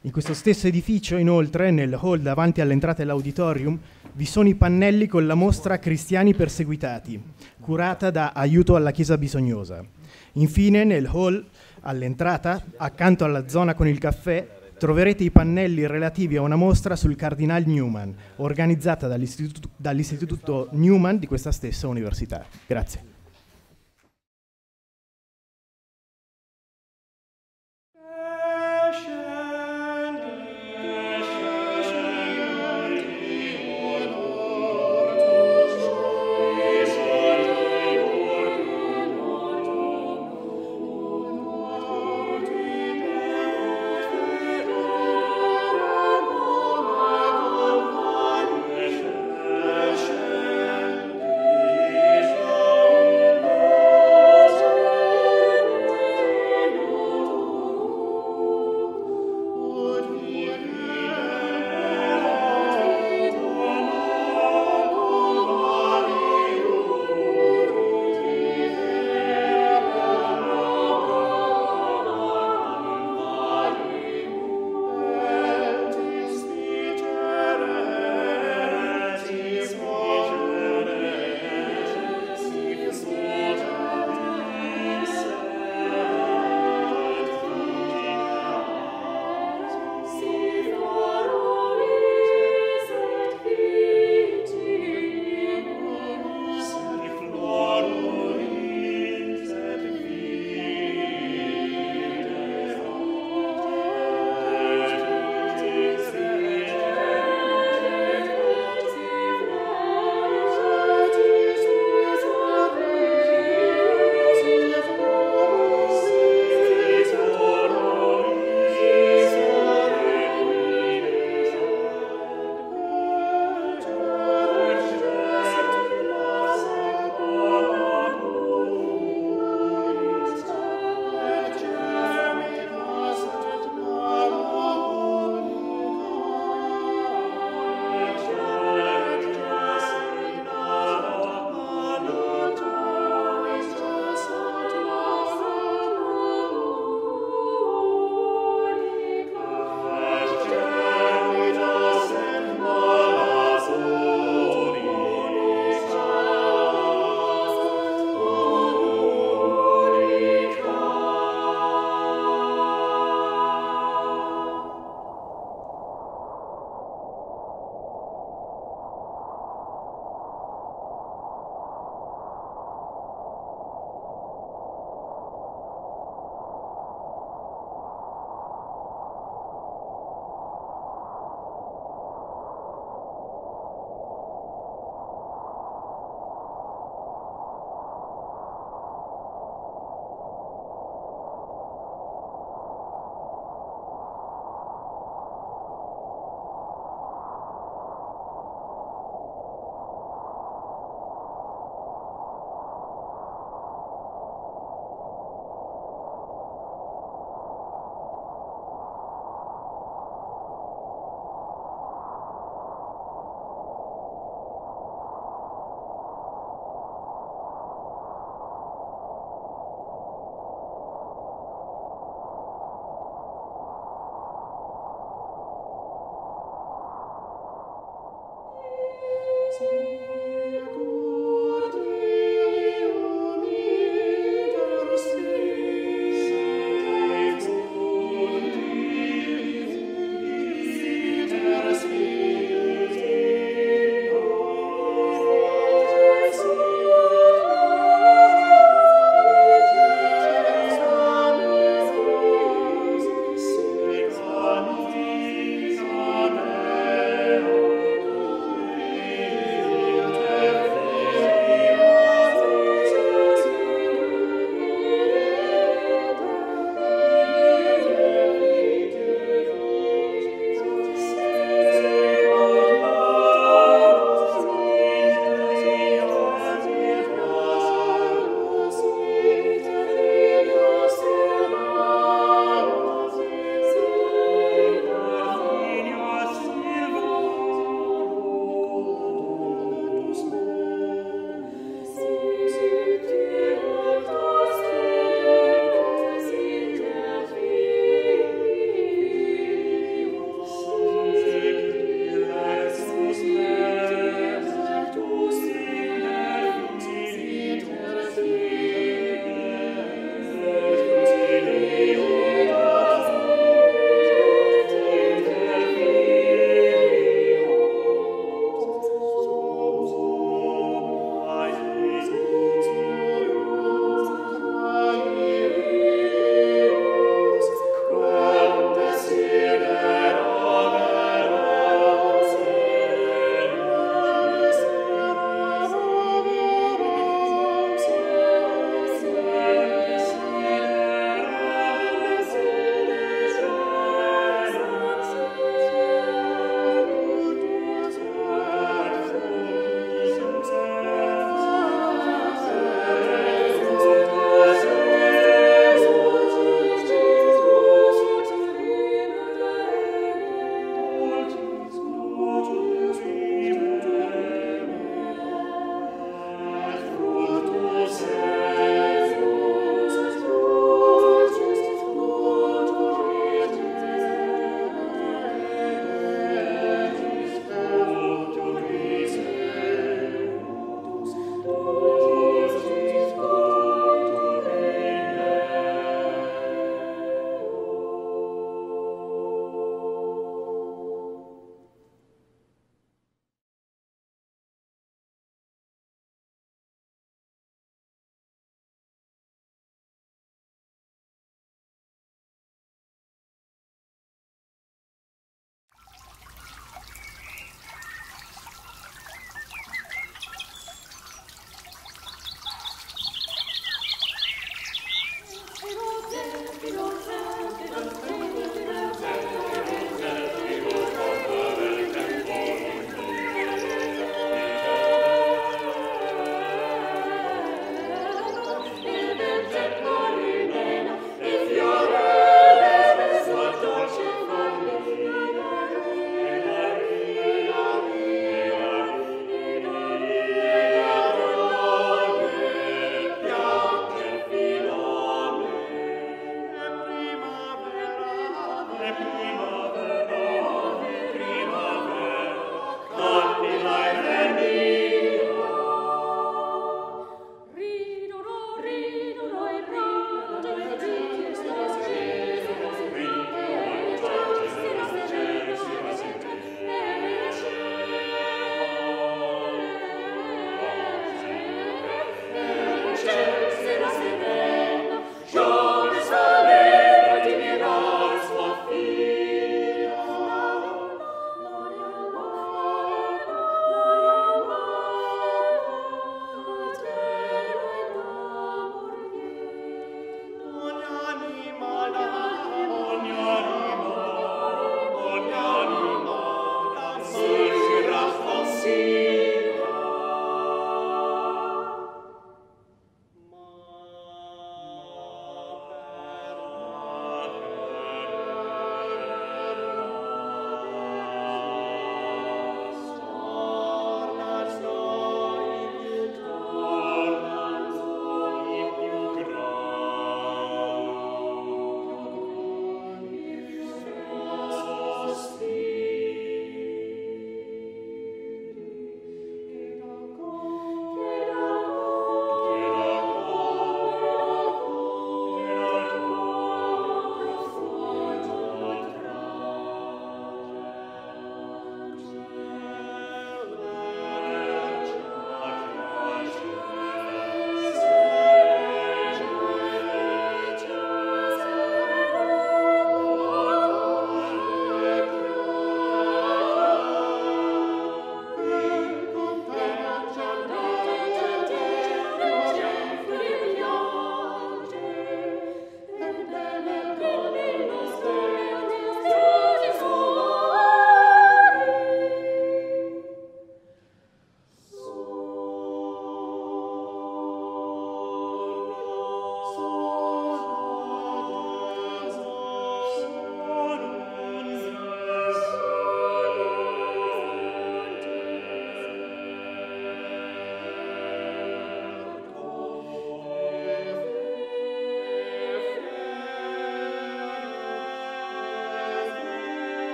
In questo stesso edificio, inoltre, nel hall davanti all'entrata dell'auditorium, vi sono i pannelli con la mostra Cristiani perseguitati, curata da Aiuto alla Chiesa Bisognosa. Infine, nel hall all'entrata, accanto alla zona con il caffè, troverete i pannelli relativi a una mostra sul Cardinal Newman, organizzata dall'Istituto, dall'istituto Newman di questa stessa università. Grazie.